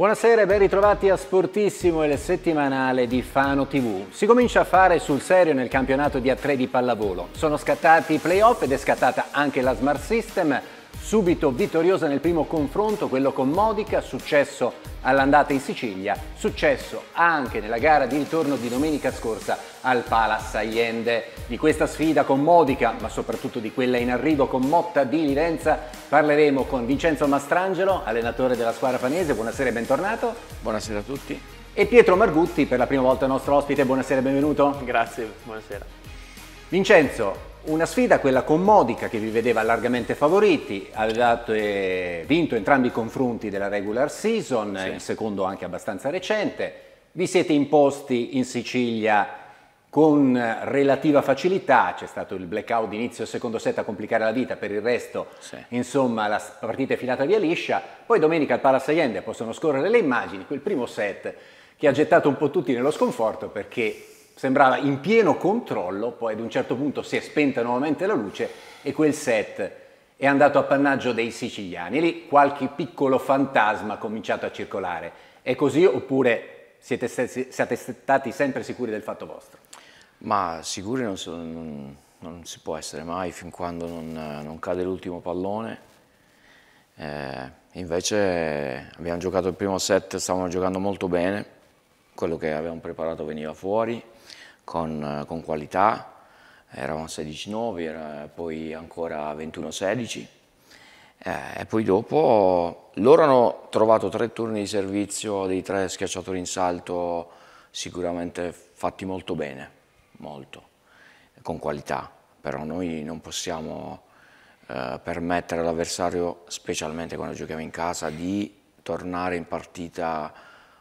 Buonasera e ben ritrovati a Sportissimo, il settimanale di Fano TV. Si comincia a fare sul serio nel campionato di A3 di pallavolo. Sono scattati i playoff ed è scattata anche la Smart System Subito vittoriosa nel primo confronto, quello con Modica, successo all'andata in Sicilia, successo anche nella gara di ritorno di domenica scorsa al Palace Allende. Di questa sfida con Modica, ma soprattutto di quella in arrivo con Motta di Livenza, parleremo con Vincenzo Mastrangelo, allenatore della squadra fanese. Buonasera e bentornato. Buonasera a tutti. E Pietro Margutti, per la prima volta nostro ospite. Buonasera e benvenuto. Grazie, buonasera. Vincenzo, una sfida, quella con Modica, che vi vedeva largamente favoriti, avevate vinto entrambi i confronti della regular season, sì. il secondo anche abbastanza recente, vi siete imposti in Sicilia con relativa facilità, c'è stato il blackout di inizio secondo set a complicare la vita, per il resto sì. insomma la partita è filata via liscia, poi domenica al Palace Allende possono scorrere le immagini, quel primo set che ha gettato un po' tutti nello sconforto perché sembrava in pieno controllo, poi ad un certo punto si è spenta nuovamente la luce e quel set è andato a pannaggio dei siciliani. E lì qualche piccolo fantasma ha cominciato a circolare. È così oppure siete, siete stati sempre sicuri del fatto vostro? Ma sicuri non, so, non, non si può essere mai fin quando non, non cade l'ultimo pallone. Eh, invece abbiamo giocato il primo set, stavamo giocando molto bene, quello che avevamo preparato veniva fuori con, eh, con qualità, eravamo 16-9, era poi ancora 21-16 eh, e poi dopo loro hanno trovato tre turni di servizio dei tre schiacciatori in salto sicuramente fatti molto bene, molto, con qualità, però noi non possiamo eh, permettere all'avversario, specialmente quando giochiamo in casa, di tornare in partita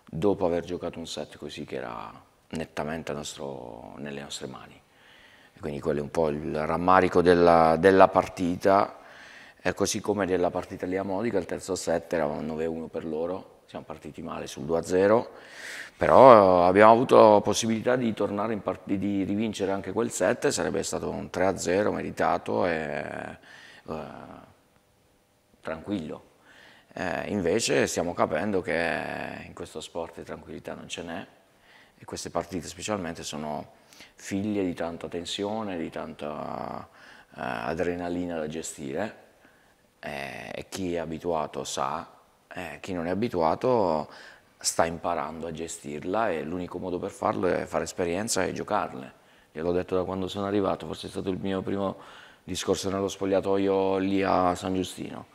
dopo aver giocato un set così che era nettamente nostro, nelle nostre mani. E quindi quello è un po' il rammarico della, della partita, e così come della partita lì a Modica, il terzo set era un 9-1 per loro, siamo partiti male sul 2-0, però abbiamo avuto la possibilità di tornare in partita, di rivincere anche quel set, sarebbe stato un 3-0 meritato e eh, tranquillo. Eh, invece stiamo capendo che in questo sport tranquillità non ce n'è, e queste partite specialmente sono figlie di tanta tensione, di tanta uh, adrenalina da gestire eh, e chi è abituato sa, eh, chi non è abituato sta imparando a gestirla e l'unico modo per farlo è fare esperienza e giocarle. Gliel'ho detto da quando sono arrivato, forse è stato il mio primo discorso nello spogliatoio lì a San Giustino.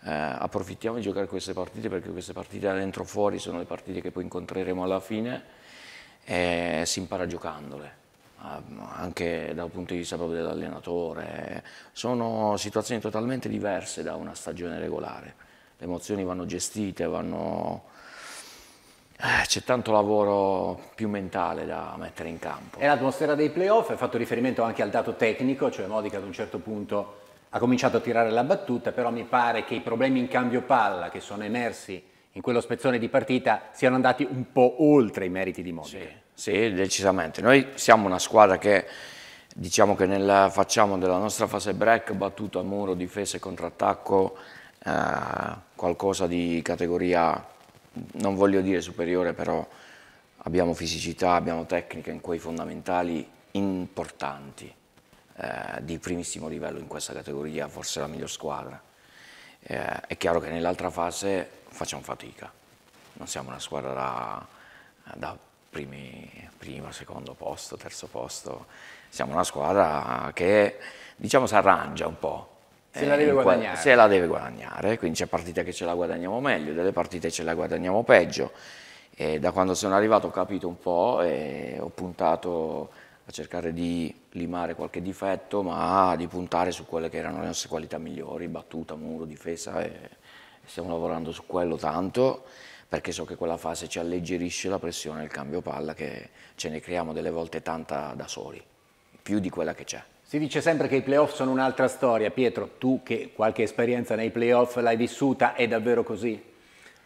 Eh, approfittiamo di giocare queste partite perché queste partite dentro fuori sono le partite che poi incontreremo alla fine e si impara giocandole ah, anche dal punto di vista proprio dell'allenatore. Sono situazioni totalmente diverse da una stagione regolare. Le emozioni vanno gestite, vanno... Eh, c'è tanto lavoro più mentale da mettere in campo. E l'atmosfera dei playoff, hai fatto riferimento anche al dato tecnico, cioè Modica ad un certo punto ha cominciato a tirare la battuta, però mi pare che i problemi in cambio palla che sono emersi in quello spezzone di partita siano andati un po' oltre i meriti di Modena. Sì, sì, decisamente. Noi siamo una squadra che diciamo che nel, facciamo della nostra fase break battuta a muro, difesa e contrattacco eh, qualcosa di categoria, non voglio dire superiore, però abbiamo fisicità, abbiamo tecnica in quei fondamentali importanti eh, di primissimo livello in questa categoria, forse la miglior squadra eh, è chiaro che nell'altra fase facciamo fatica, non siamo una squadra da, da primi, primo, secondo posto, terzo posto, siamo una squadra che diciamo si arrangia un po'. Se la deve eh, guadagnare. Se la deve guadagnare, quindi c'è partite che ce la guadagniamo meglio, delle partite ce la guadagniamo peggio. E da quando sono arrivato ho capito un po' e ho puntato a cercare di limare qualche difetto, ma di puntare su quelle che erano le nostre qualità migliori, battuta, muro, difesa, e stiamo lavorando su quello tanto, perché so che quella fase ci alleggerisce la pressione del cambio palla, che ce ne creiamo delle volte tanta da soli, più di quella che c'è. Si dice sempre che i playoff sono un'altra storia. Pietro, tu che qualche esperienza nei playoff l'hai vissuta, è davvero così?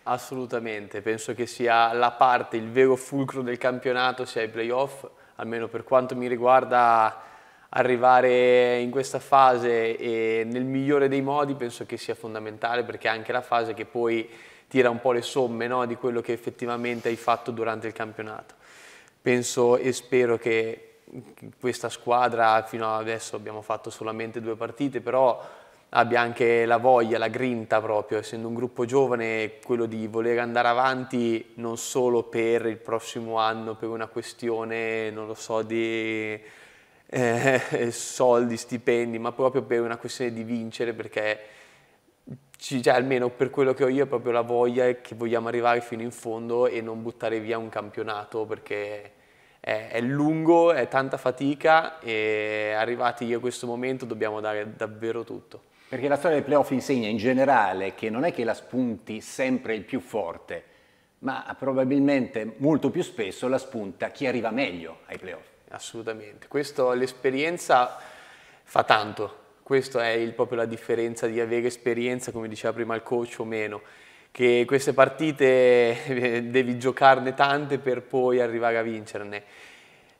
Assolutamente, penso che sia la parte, il vero fulcro del campionato sia i playoff almeno per quanto mi riguarda arrivare in questa fase e nel migliore dei modi penso che sia fondamentale perché è anche la fase che poi tira un po' le somme no, di quello che effettivamente hai fatto durante il campionato. Penso e spero che questa squadra fino ad adesso abbiamo fatto solamente due partite, però abbia anche la voglia, la grinta proprio, essendo un gruppo giovane, quello di voler andare avanti non solo per il prossimo anno, per una questione, non lo so, di eh, soldi, stipendi, ma proprio per una questione di vincere, perché ci, cioè, almeno per quello che ho io è proprio la voglia che vogliamo arrivare fino in fondo e non buttare via un campionato, perché è, è lungo, è tanta fatica e arrivati a questo momento dobbiamo dare davvero tutto. Perché la storia dei playoff insegna in generale che non è che la spunti sempre il più forte, ma probabilmente molto più spesso la spunta chi arriva meglio ai playoff. Assolutamente, questo l'esperienza fa tanto, questa è il, proprio la differenza di avere esperienza, come diceva prima il coach o meno che queste partite eh, devi giocarne tante per poi arrivare a vincerne.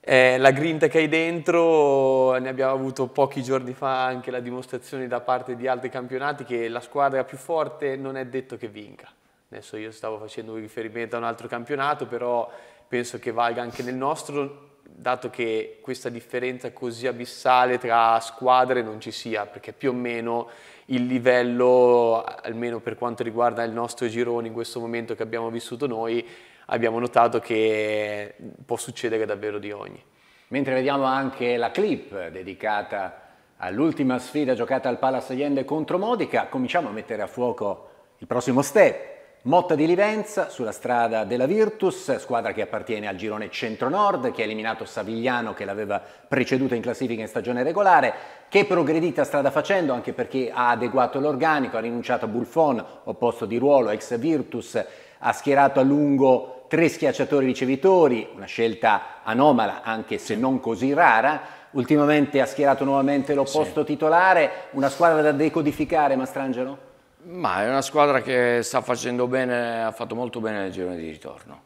Eh, la grinta che hai dentro, ne abbiamo avuto pochi giorni fa anche la dimostrazione da parte di altri campionati che la squadra più forte non è detto che vinca. Adesso io stavo facendo riferimento a un altro campionato, però penso che valga anche nel nostro, dato che questa differenza così abissale tra squadre non ci sia, perché più o meno il livello, almeno per quanto riguarda il nostro girone in questo momento che abbiamo vissuto noi, abbiamo notato che può succedere davvero di ogni. Mentre vediamo anche la clip dedicata all'ultima sfida giocata al Palace Allende contro Modica, cominciamo a mettere a fuoco il prossimo step, Motta di Livenza sulla strada della Virtus, squadra che appartiene al girone centro-nord, che ha eliminato Savigliano che l'aveva preceduta in classifica in stagione regolare, che è progredita strada facendo anche perché ha adeguato l'organico, ha rinunciato a Buffon, opposto di ruolo, ex Virtus, ha schierato a lungo tre schiacciatori ricevitori, una scelta anomala anche se non così rara, ultimamente ha schierato nuovamente l'opposto sì. titolare, una squadra da decodificare Mastrangelo? Ma è una squadra che sta facendo bene, ha fatto molto bene nel girone di ritorno,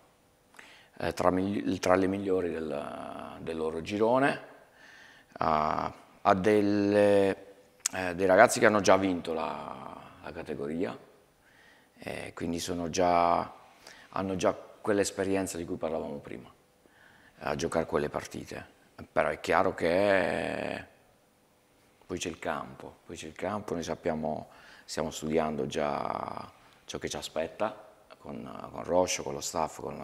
eh, tra, tra, le migliori del, del loro girone, ha, ha delle, eh, dei ragazzi che hanno già vinto la, la categoria, eh, quindi già, hanno già quell'esperienza di cui parlavamo prima, a giocare quelle partite, però è chiaro che poi c'è il campo, poi c'è il campo, noi sappiamo stiamo studiando già ciò che ci aspetta con, con Roscio, con lo staff, con,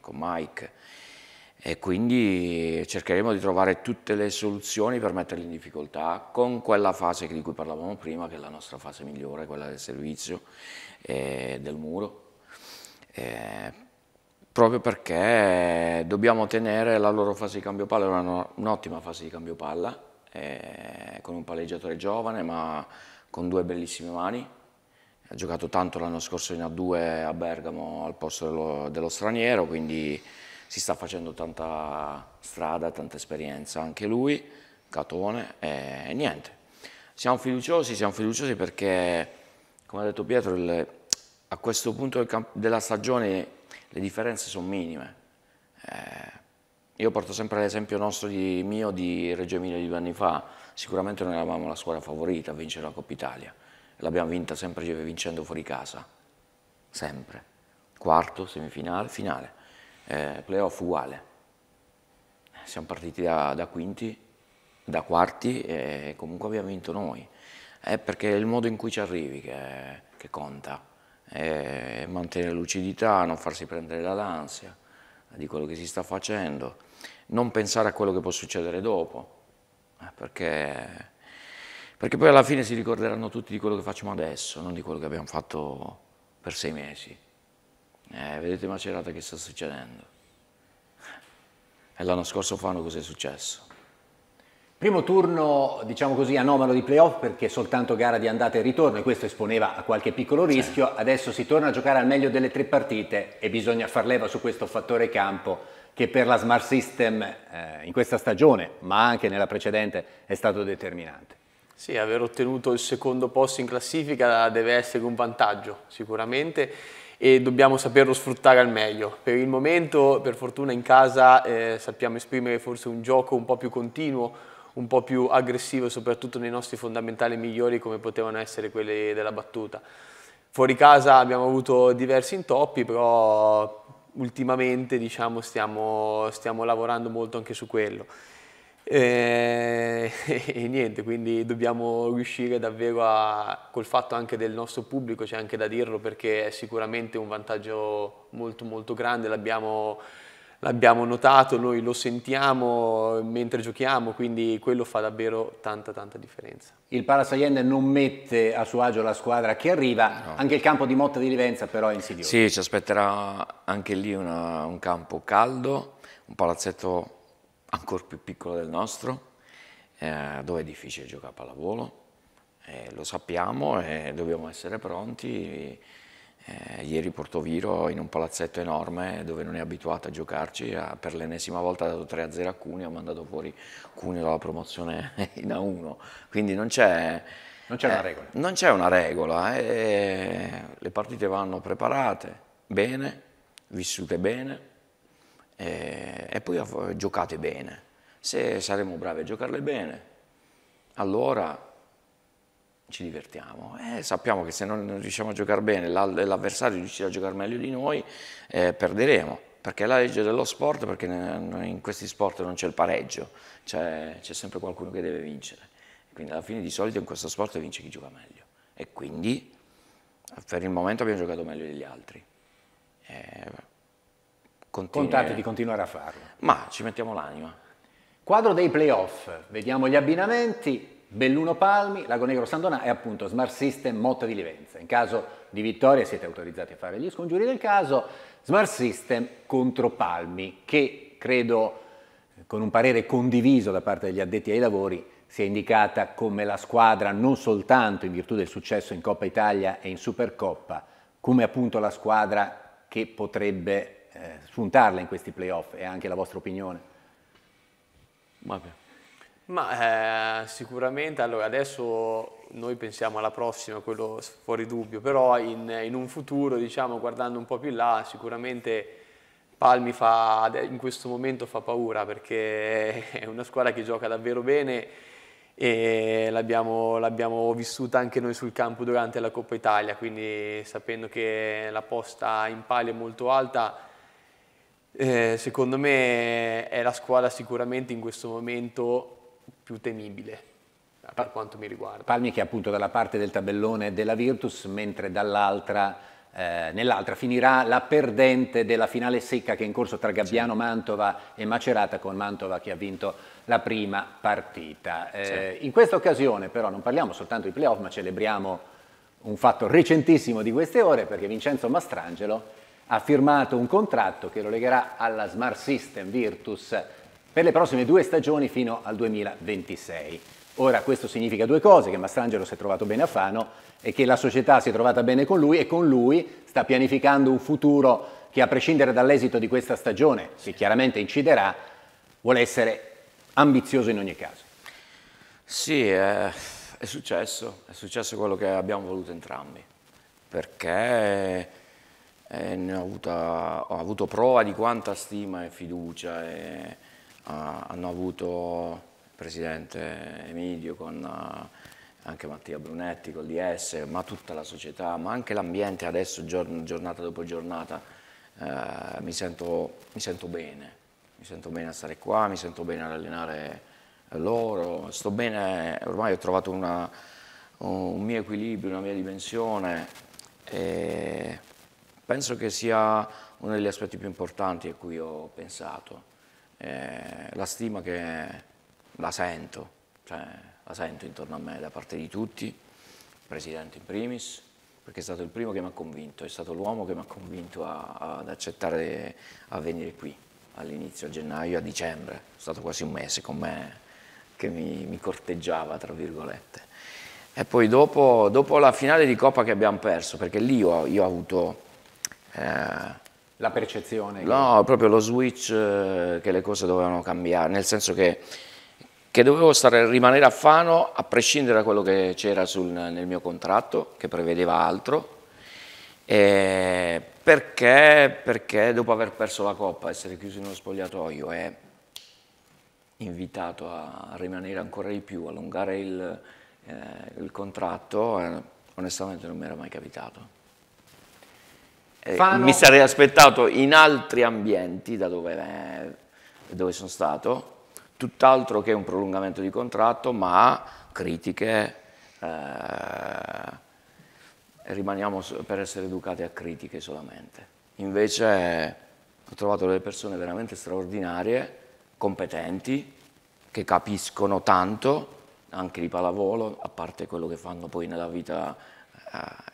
con Mike e quindi cercheremo di trovare tutte le soluzioni per metterli in difficoltà con quella fase di cui parlavamo prima, che è la nostra fase migliore, quella del servizio e eh, del muro, eh, proprio perché dobbiamo tenere la loro fase di cambio palla, un'ottima fase di cambio palla, eh, con un palleggiatore giovane, ma con due bellissime mani, ha giocato tanto l'anno scorso in A2 a Bergamo al posto dello, dello straniero, quindi si sta facendo tanta strada, tanta esperienza anche lui, Catone, e, e niente. Siamo fiduciosi, siamo fiduciosi perché, come ha detto Pietro, il, a questo punto del della stagione le differenze sono minime. Eh, io porto sempre l'esempio nostro di, mio di Reggio Emilia di due anni fa, sicuramente non eravamo la squadra favorita a vincere la Coppa Italia. L'abbiamo vinta sempre vincendo fuori casa, sempre. Quarto, semifinale, finale. Eh, playoff uguale. Eh, siamo partiti da, da, quinti, da quarti e comunque abbiamo vinto noi. È perché è il modo in cui ci arrivi che, che conta. È mantenere lucidità, non farsi prendere dall'ansia di quello che si sta facendo, non pensare a quello che può succedere dopo eh, perché, perché poi alla fine si ricorderanno tutti di quello che facciamo adesso, non di quello che abbiamo fatto per sei mesi. Eh, vedete Macerata che sta succedendo. E l'anno scorso fanno cos'è successo. Primo turno, diciamo così, anomalo di playoff perché soltanto gara di andata e ritorno e questo esponeva a qualche piccolo rischio. Sì. Adesso si torna a giocare al meglio delle tre partite e bisogna far leva su questo fattore campo che per la Smart System eh, in questa stagione, ma anche nella precedente, è stato determinante. Sì, aver ottenuto il secondo posto in classifica deve essere un vantaggio sicuramente e dobbiamo saperlo sfruttare al meglio. Per il momento, per fortuna in casa, eh, sappiamo esprimere forse un gioco un po' più continuo, un po' più aggressivo, soprattutto nei nostri fondamentali migliori come potevano essere quelli della battuta. Fuori casa abbiamo avuto diversi intoppi, però ultimamente diciamo, stiamo, stiamo, lavorando molto anche su quello. E, eh, e, niente, quindi dobbiamo riuscire davvero a, col fatto anche del nostro pubblico, c'è anche da dirlo perché è sicuramente un vantaggio molto molto grande, l'abbiamo l'abbiamo notato, noi lo sentiamo eh, mentre giochiamo, quindi quello fa davvero tanta tanta differenza. Il Parasayen non mette a suo agio la squadra che arriva, no. anche il campo di Motta di Livenza però è insidioso. Sì, ci aspetterà anche lì una, un campo caldo, un palazzetto ancora più piccolo del nostro, eh, dove è difficile giocare a pallavolo, eh, lo sappiamo e eh, dobbiamo essere pronti. E, eh, ieri Viro in un palazzetto enorme dove non è abituato a giocarci, ha, per l'ennesima volta ha dato 3-0 a Cuneo, ha mandato fuori Cuneo dalla promozione in A1, quindi non c'è... Eh, una regola. Non c'è una regola, eh, le partite vanno preparate bene, vissute bene eh, e poi giocate bene. Se saremo bravi a giocarle bene, allora ci divertiamo. E eh, sappiamo che se non riusciamo a giocare bene, l'avversario riuscirà a giocare meglio di noi, eh, perderemo, perché è la legge dello sport, perché in questi sport non c'è il pareggio, c'è, sempre qualcuno che deve vincere. Quindi alla fine di solito in questo sport vince chi gioca meglio. E quindi per il momento abbiamo giocato meglio degli altri. Eh, continue... Contate di continuare a farlo. Ma ci mettiamo l'anima. Quadro dei playoff, vediamo gli abbinamenti. Belluno Palmi, Lago Negro San Donà e appunto Smart System Motta di Livenza. In caso di vittoria siete autorizzati a fare gli scongiuri del caso. Smart System contro Palmi, che credo con un parere condiviso da parte degli addetti ai lavori si è indicata come la squadra non soltanto in virtù del successo in Coppa Italia e in Supercoppa, come appunto la squadra che potrebbe eh, spuntarla in questi playoff. È anche la vostra opinione? Vabbè. Ma eh, sicuramente, allora adesso noi pensiamo alla prossima, quello fuori dubbio, però in, in un futuro, diciamo, guardando un po' più in là, sicuramente Palmi fa, in questo momento fa paura perché è una squadra che gioca davvero bene e l'abbiamo, vissuta anche noi sul campo durante la Coppa Italia, quindi sapendo che la posta in palio è molto alta, eh, secondo me è la squadra sicuramente in questo momento più temibile eh, per quanto mi riguarda. Palmi che appunto dalla parte del tabellone della Virtus, mentre dall'altra eh, nell'altra finirà la perdente della finale secca che è in corso tra Gabbiano, sì. Mantova e Macerata con Mantova che ha vinto la prima partita. Eh, sì. In questa occasione però non parliamo soltanto di playoff ma celebriamo un fatto recentissimo di queste ore perché Vincenzo Mastrangelo ha firmato un contratto che lo legherà alla Smart System Virtus per le prossime due stagioni fino al 2026. Ora questo significa due cose, che Mastrangelo si è trovato bene a Fano e che la società si è trovata bene con lui e con lui sta pianificando un futuro che a prescindere dall'esito di questa stagione, si chiaramente inciderà, vuole essere ambizioso in ogni caso. Sì, è, è successo, è successo quello che abbiamo voluto entrambi, perché eh, ho, avuta, ho, avuto prova di quanta stima e fiducia e hanno avuto il presidente Emidio con eh, anche Mattia Brunetti col DS, ma tutta la società, ma anche l'ambiente adesso giornata dopo giornata eh, mi, sento, mi, sento, bene, mi sento bene a stare qua, mi sento bene ad allenare loro, sto bene, ormai ho trovato una, un mio equilibrio, una mia dimensione e penso che sia uno degli aspetti più importanti a cui ho pensato. Eh, la stima che la sento, cioè, la sento intorno a me da parte di tutti, il Presidente in primis, perché è stato il primo che mi ha convinto, è stato l'uomo che mi ha convinto a, a, ad accettare a venire qui all'inizio, a gennaio, a dicembre, è stato quasi un mese con me che mi, mi corteggiava, tra virgolette. E poi dopo, dopo, la finale di Coppa che abbiamo perso, perché lì ho, io ho avuto eh, la percezione? No, che... proprio lo switch eh, che le cose dovevano cambiare, nel senso che, che dovevo stare, rimanere a Fano a prescindere da quello che c'era nel mio contratto, che prevedeva altro, perché, perché dopo aver perso la Coppa, essere chiuso in uno spogliatoio e invitato a rimanere ancora di più, allungare il, eh, il contratto, eh, onestamente non mi era mai capitato. Eh, Fano. Mi sarei aspettato in altri ambienti, da dove, eh, dove sono stato, tutt'altro che un prolungamento di contratto, ma critiche. Eh, rimaniamo per essere educati a critiche solamente. Invece ho trovato delle persone veramente straordinarie, competenti, che capiscono tanto anche di pallavolo, a parte quello che fanno poi nella vita,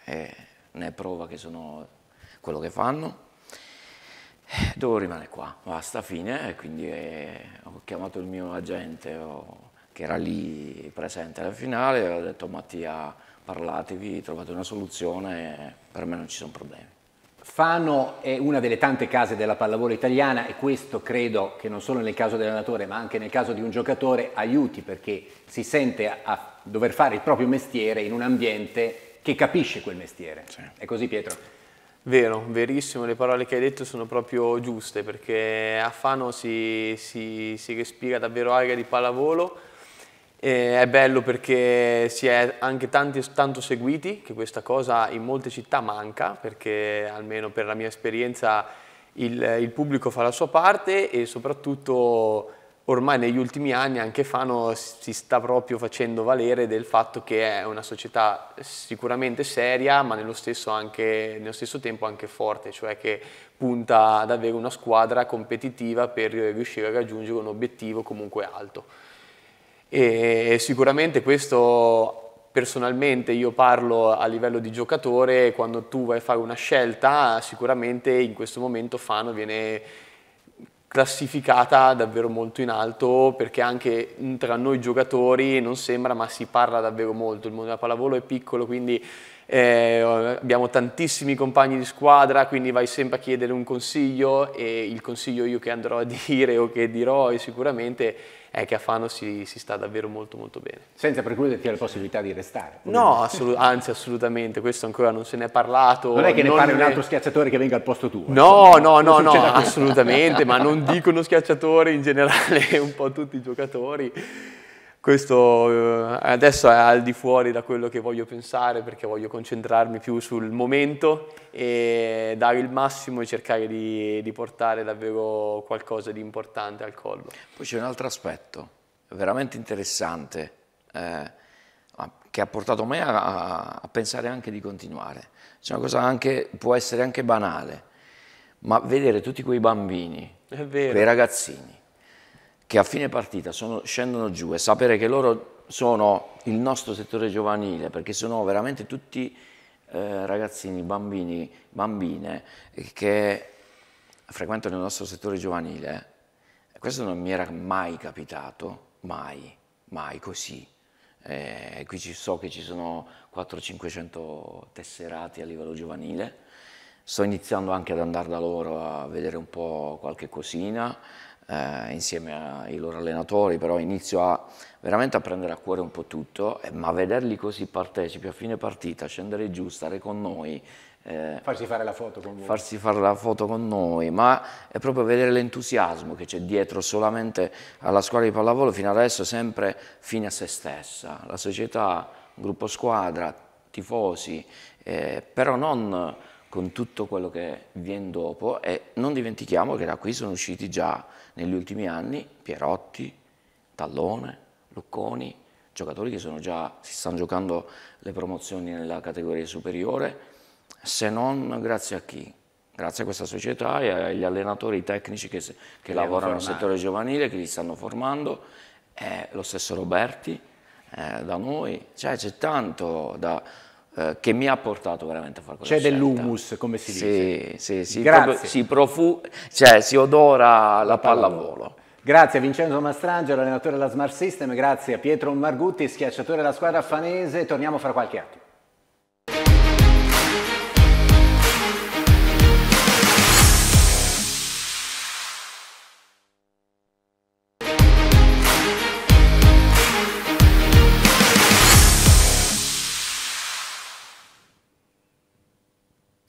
eh, ne è prova che sono quello che fanno. Devo rimanere qua, basta, fine. E quindi eh, ho chiamato il mio agente oh, che era lì presente alla finale e ho detto Mattia parlatevi, trovate una soluzione, per me non ci sono problemi. Fano è una delle tante case della pallavolo italiana e questo credo che non solo nel caso dell'allenatore ma anche nel caso di un giocatore aiuti perché si sente a, a dover fare il proprio mestiere in un ambiente che capisce quel mestiere. Sì. È così Pietro? Vero, verissimo, le parole che hai detto sono proprio giuste perché a Fano si, si, si respira davvero aria di pallavolo, e è bello perché si è anche tanti, tanto seguiti, che questa cosa in molte città manca perché almeno per la mia esperienza il, il pubblico fa la sua parte e soprattutto ormai negli ultimi anni anche Fano si sta proprio facendo valere del fatto che è una società sicuramente seria ma nello stesso, anche, nello stesso tempo anche forte, cioè che punta ad avere una squadra competitiva per riuscire a raggiungere un obiettivo comunque alto. E sicuramente questo personalmente io parlo a livello di giocatore, quando tu vai a fare una scelta sicuramente in questo momento Fano viene classificata davvero molto in alto perché anche tra noi giocatori non sembra ma si parla davvero molto, il mondo della pallavolo è piccolo quindi eh, abbiamo tantissimi compagni di squadra, quindi vai sempre a chiedere un consiglio e il consiglio io che andrò a dire o che dirò sicuramente è che a Fano si, si sta davvero molto molto bene. Senza precluderti la possibilità di restare. No, assolut anzi assolutamente, questo ancora non se ne è parlato. Non è che ne parli ne... un altro schiacciatore che venga al posto tuo. No, insomma. no, no, no, assolutamente, ma non dico uno schiacciatore in generale, un po' tutti i giocatori. Questo eh, adesso è al di fuori da quello che voglio pensare perché voglio concentrarmi più sul momento e dare il massimo e cercare di, di portare davvero qualcosa di importante al collo. Poi c'è un altro aspetto veramente interessante eh, che ha portato me a, a, pensare anche di continuare. C'è una cosa che può essere anche banale, ma vedere tutti quei bambini, quei ragazzini che a fine partita sono, scendono giù e sapere che loro sono il nostro settore giovanile, perché sono veramente tutti eh, ragazzini, bambini, bambine eh, che frequentano il nostro settore giovanile, eh, questo non mi era mai capitato, mai, mai così. Eh, qui ci so che ci sono 400-500 tesserati a livello giovanile, Sto iniziando anche ad andare da loro a vedere un po' qualche cosina eh, insieme ai loro allenatori, però inizio a veramente a prendere a cuore un po' tutto, eh, ma vederli così partecipi a fine partita, scendere giù, stare con noi, eh, farsi fare la foto con voi. Farsi fare la foto con noi, ma è proprio vedere l'entusiasmo che c'è dietro solamente alla squadra di pallavolo fino adesso sempre fine a se stessa, la società, gruppo squadra, tifosi, eh, però non con tutto quello che viene dopo e non dimentichiamo che da qui sono usciti già negli ultimi anni Pierotti, Tallone, Lucconi, giocatori che sono già, si stanno giocando le promozioni nella categoria superiore, se non grazie a chi? Grazie a questa società e agli allenatori tecnici che, che lavorano nel settore giovanile, che li stanno formando, eh, lo stesso Roberti eh, da noi, cioè c'è tanto da eh, che mi ha portato veramente a fare quella C'è dell'humus, come si dice. Sì, sì, sì, proprio, si, profu- cioè, si odora la pallavolo. Grazie a Vincenzo Mastrangelo, allenatore della Smart System, grazie a Pietro Margutti, schiacciatore della squadra fanese, torniamo fra qualche attimo.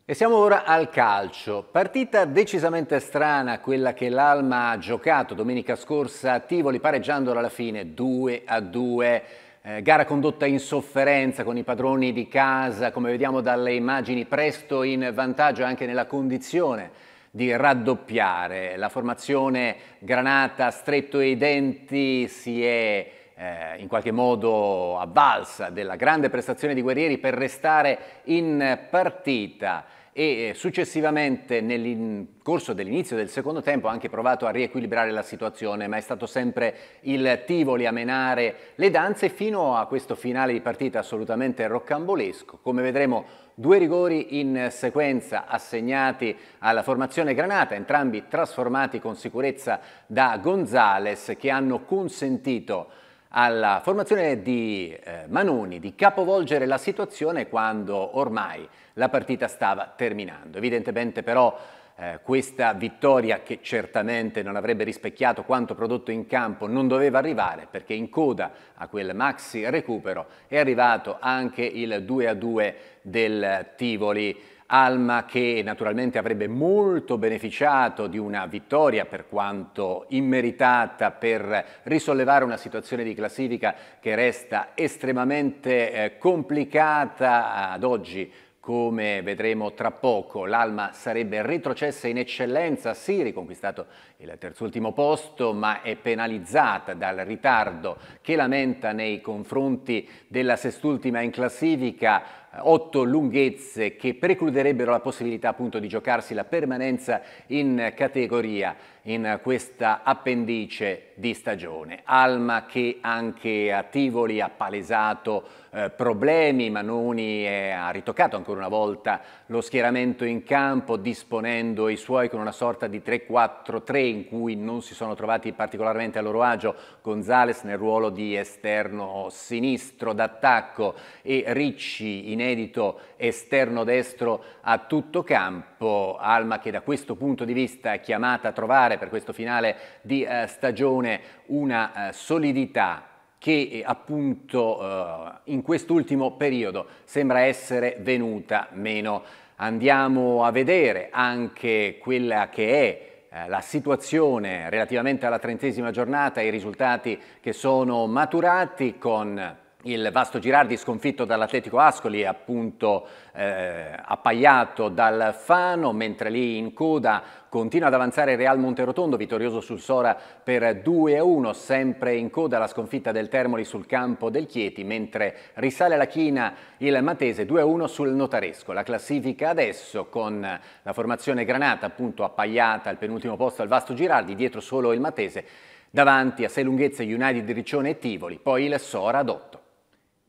E siamo ora al calcio. Partita decisamente strana quella che l'Alma ha giocato domenica scorsa a Tivoli pareggiandola alla fine 2 a 2. Eh, gara condotta in sofferenza con i padroni di casa, come vediamo dalle immagini, presto in vantaggio anche nella condizione di raddoppiare. La formazione Granata stretto i denti si è eh, in qualche modo avvalsa della grande prestazione di Guerrieri per restare in partita e eh, successivamente nel corso dell'inizio del secondo tempo ha anche provato a riequilibrare la situazione, ma è stato sempre il Tivoli a menare le danze fino a questo finale di partita assolutamente roccambolesco. Come vedremo due rigori in sequenza assegnati alla formazione Granata, entrambi trasformati con sicurezza da Gonzales che hanno consentito alla formazione di eh, Manoni di capovolgere la situazione quando ormai la partita stava terminando. Evidentemente però eh, questa vittoria che certamente non avrebbe rispecchiato quanto prodotto in campo non doveva arrivare perché in coda a quel maxi recupero è arrivato anche il 2-2 del Tivoli. Alma che naturalmente avrebbe molto beneficiato di una vittoria per quanto immeritata per risollevare una situazione di classifica che resta estremamente eh, complicata ad oggi come vedremo tra poco, l'Alma sarebbe retrocessa in eccellenza, sì, riconquistato il terzultimo posto, ma è penalizzata dal ritardo che lamenta nei confronti della sestultima in classifica, otto lunghezze che precluderebbero la possibilità appunto di giocarsi la permanenza in categoria in questa appendice di stagione. Alma che anche a Tivoli ha palesato eh, problemi, Manoni è, ha ritoccato ancora una volta lo schieramento in campo disponendo i suoi con una sorta di 3-4-3 in cui non si sono trovati particolarmente a loro agio Gonzales nel ruolo di esterno sinistro d'attacco e Ricci inedito esterno destro a tutto campo, Alma che da questo punto di vista è chiamata a trovare augurare per questo finale di eh, stagione una eh, solidità che eh, appunto eh, in quest'ultimo periodo sembra essere venuta meno. Andiamo a vedere anche quella che è eh, la situazione relativamente alla trentesima giornata i risultati che sono maturati con il Vasto Girardi sconfitto dall'Atletico Ascoli, appunto eh, appaiato dal Fano, mentre lì in coda continua ad avanzare Real Monterotondo, vittorioso sul Sora per 2-1, sempre in coda la sconfitta del Termoli sul campo del Chieti, mentre risale la china il Matese 2-1 sul Notaresco. La classifica adesso con la formazione Granata, appunto appaiata al penultimo posto al Vasto Girardi, dietro solo il Matese, davanti a sei lunghezze United Riccione e Tivoli, poi il Sora ad 8.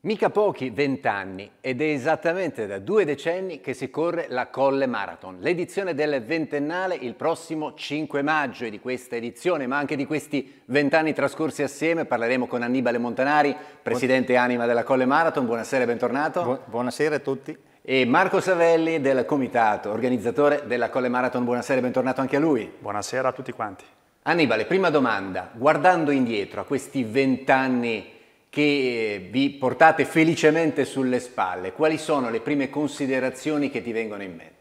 Mica pochi vent'anni ed è esattamente da due decenni che si corre la Colle Marathon, l'edizione del ventennale il prossimo 5 maggio e di questa edizione, ma anche di questi vent'anni trascorsi assieme, parleremo con Annibale Montanari, presidente anima della Colle Marathon, buonasera e bentornato. Bu buonasera a tutti. E Marco Savelli del comitato, organizzatore della Colle Marathon, buonasera e bentornato anche a lui. Buonasera a tutti quanti. Annibale, prima domanda, guardando indietro a questi vent'anni che eh, vi portate felicemente sulle spalle, quali sono le prime considerazioni che ti vengono in mente?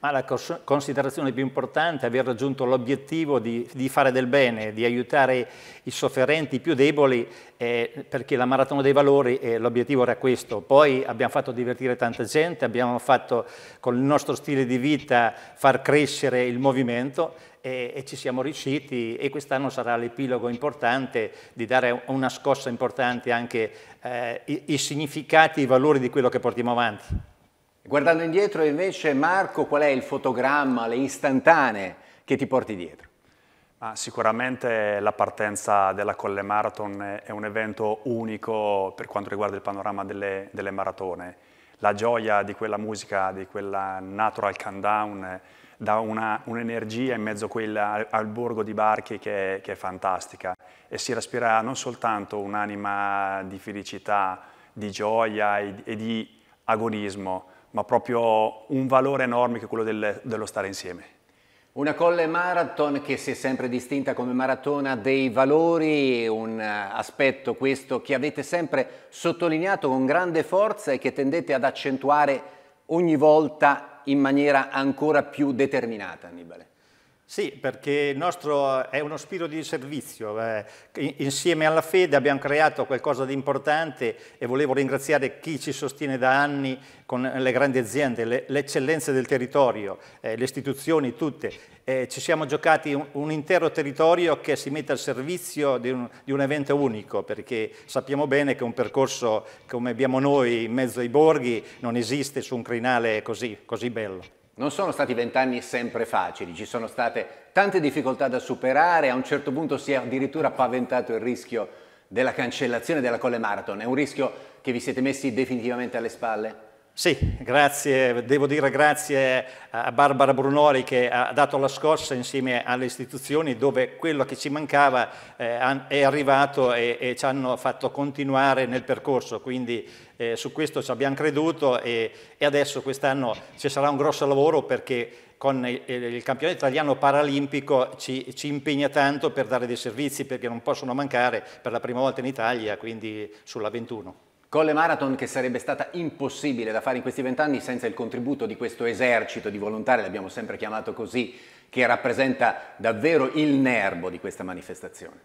ma la considerazione più importante è aver raggiunto l'obiettivo di, di, fare del bene, di aiutare i sofferenti più deboli, eh, perché la Maratona dei Valori, eh, l'obiettivo era questo. Poi abbiamo fatto divertire tanta gente, abbiamo fatto con il nostro stile di vita far crescere il movimento e, e ci siamo riusciti e quest'anno sarà l'epilogo importante di dare una scossa importante anche eh, i, i significati, i valori di quello che portiamo avanti. Guardando indietro invece, Marco, qual è il fotogramma, le istantanee che ti porti dietro? Ah, sicuramente la partenza della Colle Marathon è un evento unico per quanto riguarda il panorama delle, delle maratone. La gioia di quella musica, di quella natural countdown, dà un'energia un in mezzo a quel, al, al, borgo di Barchi che è, che è fantastica e si respira non soltanto un'anima di felicità, di gioia e, e di agonismo, ma proprio un valore enorme che è quello del, dello stare insieme. Una Colle Marathon che si è sempre distinta come maratona dei valori, un aspetto questo che avete sempre sottolineato con grande forza e che tendete ad accentuare ogni volta in maniera ancora più determinata, Annibale. Sì, perché il nostro eh, è uno spirito di servizio. Eh. Insieme alla fede abbiamo creato qualcosa di importante e volevo ringraziare chi ci sostiene da anni con le grandi aziende, le, le eccellenze del territorio, eh, le istituzioni tutte. ci siamo giocati un, un, intero territorio che si mette al servizio di un, di un, evento unico, perché sappiamo bene che un percorso come abbiamo noi in mezzo ai borghi non esiste su un crinale così, così bello. Non sono stati vent'anni sempre facili, ci sono state tante difficoltà da superare, a un certo punto si è addirittura paventato il rischio della cancellazione della Colle Marathon, è un rischio che vi siete messi definitivamente alle spalle? Sì, grazie, devo dire grazie a Barbara Brunori che ha dato la scossa insieme alle istituzioni dove quello che ci mancava eh, è arrivato e, ci hanno fatto continuare nel percorso, quindi eh, su questo ci abbiamo creduto e adesso quest'anno ci sarà un grosso lavoro perché con il, campione italiano paralimpico ci, ci, impegna tanto per dare dei servizi perché non possono mancare per la prima volta in Italia, quindi sulla 21. Colle Marathon che sarebbe stata impossibile da fare in questi vent'anni senza il contributo di questo esercito di volontari, l'abbiamo sempre chiamato così, che rappresenta davvero il nervo di questa manifestazione.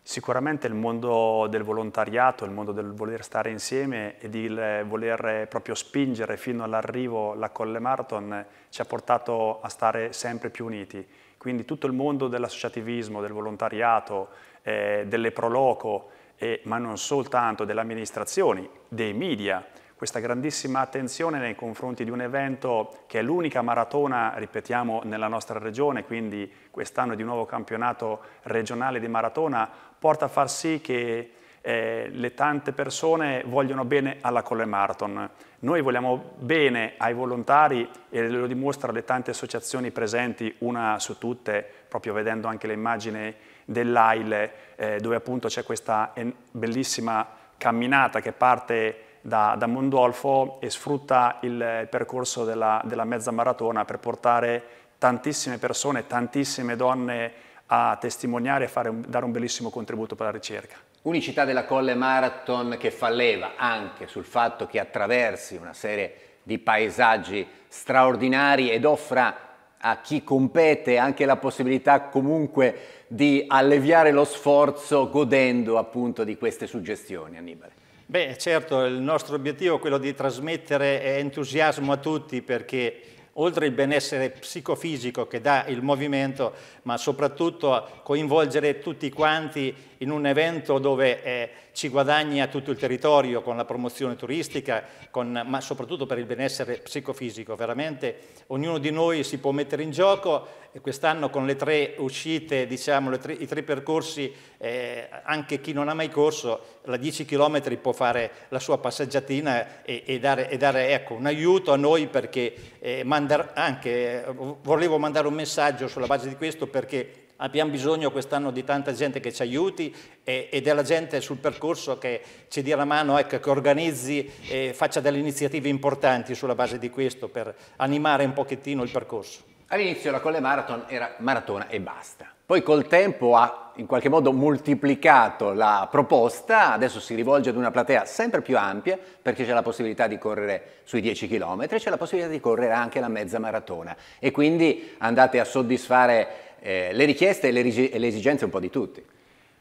Sicuramente il mondo del volontariato, il mondo del voler stare insieme e di voler proprio spingere fino all'arrivo la Colle Marathon ci ha portato a stare sempre più uniti. Quindi tutto il mondo dell'associativismo, del volontariato, eh, delle proloco, e, ma non soltanto delle amministrazioni, dei media, questa grandissima attenzione nei confronti di un evento che è l'unica maratona, ripetiamo, nella nostra regione, quindi quest'anno di nuovo campionato regionale di maratona, porta a far sì che eh, le tante persone vogliono bene alla Colle Marathon. Noi vogliamo bene ai volontari e lo dimostrano le tante associazioni presenti, una su tutte, proprio vedendo anche le immagini dell'Aile, eh, dove appunto c'è questa bellissima camminata che parte da, da, Mondolfo e sfrutta il percorso della, della mezza maratona per portare tantissime persone, tantissime donne a testimoniare e fare, dare un bellissimo contributo per la ricerca. Unicità della Colle Marathon che fa leva anche sul fatto che attraversi una serie di paesaggi straordinari ed offra a chi compete anche la possibilità comunque di alleviare lo sforzo godendo appunto di queste suggestioni, Annibale. Beh, certo, il nostro obiettivo è quello di trasmettere eh, entusiasmo a tutti perché oltre il benessere psicofisico che dà il movimento, ma soprattutto coinvolgere tutti quanti in un evento dove eh, ci guadagna tutto il territorio con la promozione turistica, con, ma soprattutto per il benessere psicofisico. Veramente ognuno di noi si può mettere in gioco e quest'anno con le tre uscite, diciamo, le tre, i tre percorsi, eh, anche chi non ha mai corso, la 10 km può fare la sua passeggiatina e, e dare, e dare ecco, un aiuto a noi perché eh, mandar, anche, eh, volevo mandare un messaggio sulla base di questo perché abbiamo bisogno quest'anno di tanta gente che ci aiuti e, e della gente sul percorso che ci dia la mano, ecco, che organizzi e faccia delle iniziative importanti sulla base di questo per animare un pochettino il percorso. All'inizio la Colle Marathon era maratona e basta. Poi col tempo ha in qualche modo moltiplicato la proposta, adesso si rivolge ad una platea sempre più ampia perché c'è la possibilità di correre sui 10 km, c'è la possibilità di correre anche la mezza maratona e quindi andate a soddisfare eh, le richieste e le, e le esigenze un po' di tutti.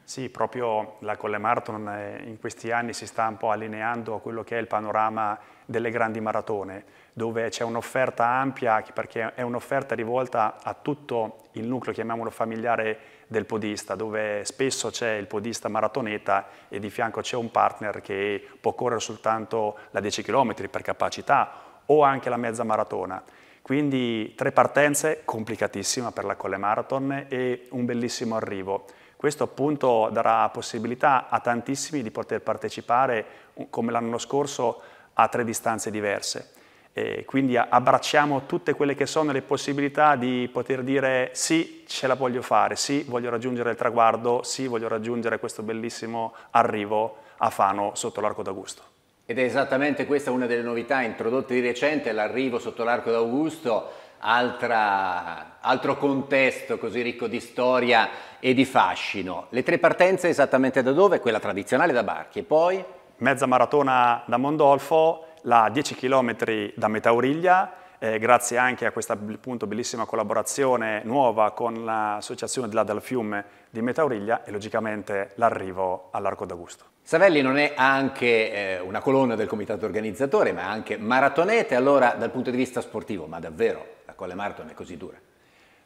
Sì, proprio la Colle Marathon eh, in questi anni si sta un po' allineando a quello che è il panorama delle grandi maratone, dove c'è un'offerta ampia perché è un'offerta rivolta a tutto il nucleo, chiamiamolo familiare, del podista, dove spesso c'è il podista maratoneta e di fianco c'è un partner che può correre soltanto la 10 km per capacità o anche la mezza maratona. Quindi tre partenze, complicatissima per la Colle Marathon e un bellissimo arrivo. Questo appunto darà possibilità a tantissimi di poter partecipare, come l'anno scorso, a tre distanze diverse. E quindi abbracciamo tutte quelle che sono le possibilità di poter dire sì, ce la voglio fare, sì, voglio raggiungere il traguardo, sì, voglio raggiungere questo bellissimo arrivo a Fano sotto l'arco d'Augusto. Ed è esattamente questa una delle novità introdotte di recente, l'arrivo sotto l'arco d'Augusto, altro contesto così ricco di storia e di fascino. Le tre partenze esattamente da dove? Quella tradizionale da Barchi e poi? Mezza maratona da Mondolfo, la 10 km da Metauriglia, eh, grazie anche a questa appunto, bellissima collaborazione nuova con l'associazione della dal fiume di Metauriglia e logicamente l'arrivo all'Arco d'Augusto. Savelli non è anche eh, una colonna del comitato organizzatore, ma anche maratonete, allora dal punto di vista sportivo, ma davvero la Colle Marton è così dura?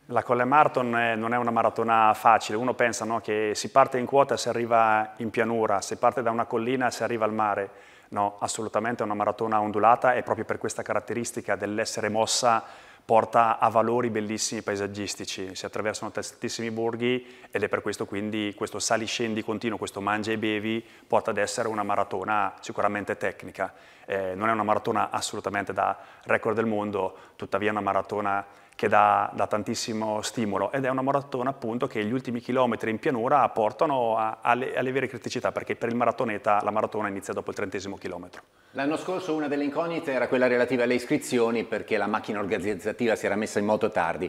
La Colle Marton non è una maratona facile, uno pensa no, che si parte in quota e si arriva in pianura, si parte da una collina e si arriva al mare No, assolutamente è una maratona ondulata e proprio per questa caratteristica dell'essere mossa porta a valori bellissimi paesaggistici, si attraversano tantissimi borghi ed è per questo quindi questo sali scendi continuo, questo mangia e bevi porta ad essere una maratona sicuramente tecnica. Eh, non è una maratona assolutamente da record del mondo, tuttavia è una maratona che dà, dà, tantissimo stimolo ed è una maratona appunto che gli ultimi chilometri in pianura portano a, alle, alle, vere criticità perché per il maratoneta la maratona inizia dopo il trentesimo chilometro. L'anno scorso una delle incognite era quella relativa alle iscrizioni perché la macchina organizzativa si era messa in moto tardi.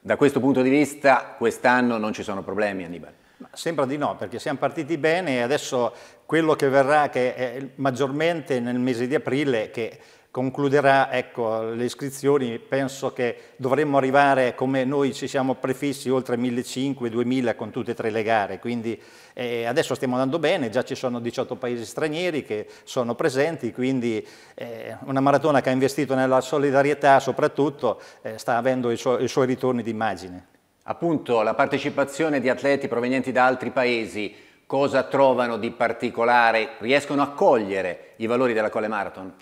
Da questo punto di vista quest'anno non ci sono problemi Annibale? sembra di no, perché siamo partiti bene e adesso quello che verrà, che è maggiormente nel mese di aprile, che concluderà ecco, le iscrizioni, penso che dovremmo arrivare, come noi ci siamo prefissi, oltre 1.500-2.000 con tutte e tre le gare, quindi eh, adesso stiamo andando bene, già ci sono 18 paesi stranieri che sono presenti, quindi eh, una maratona che ha investito nella solidarietà soprattutto eh, sta avendo i, suo, i suoi ritorni d'immagine. Appunto, la partecipazione di atleti provenienti da altri paesi, cosa trovano di particolare? Riescono a cogliere i valori della Cole Marathon?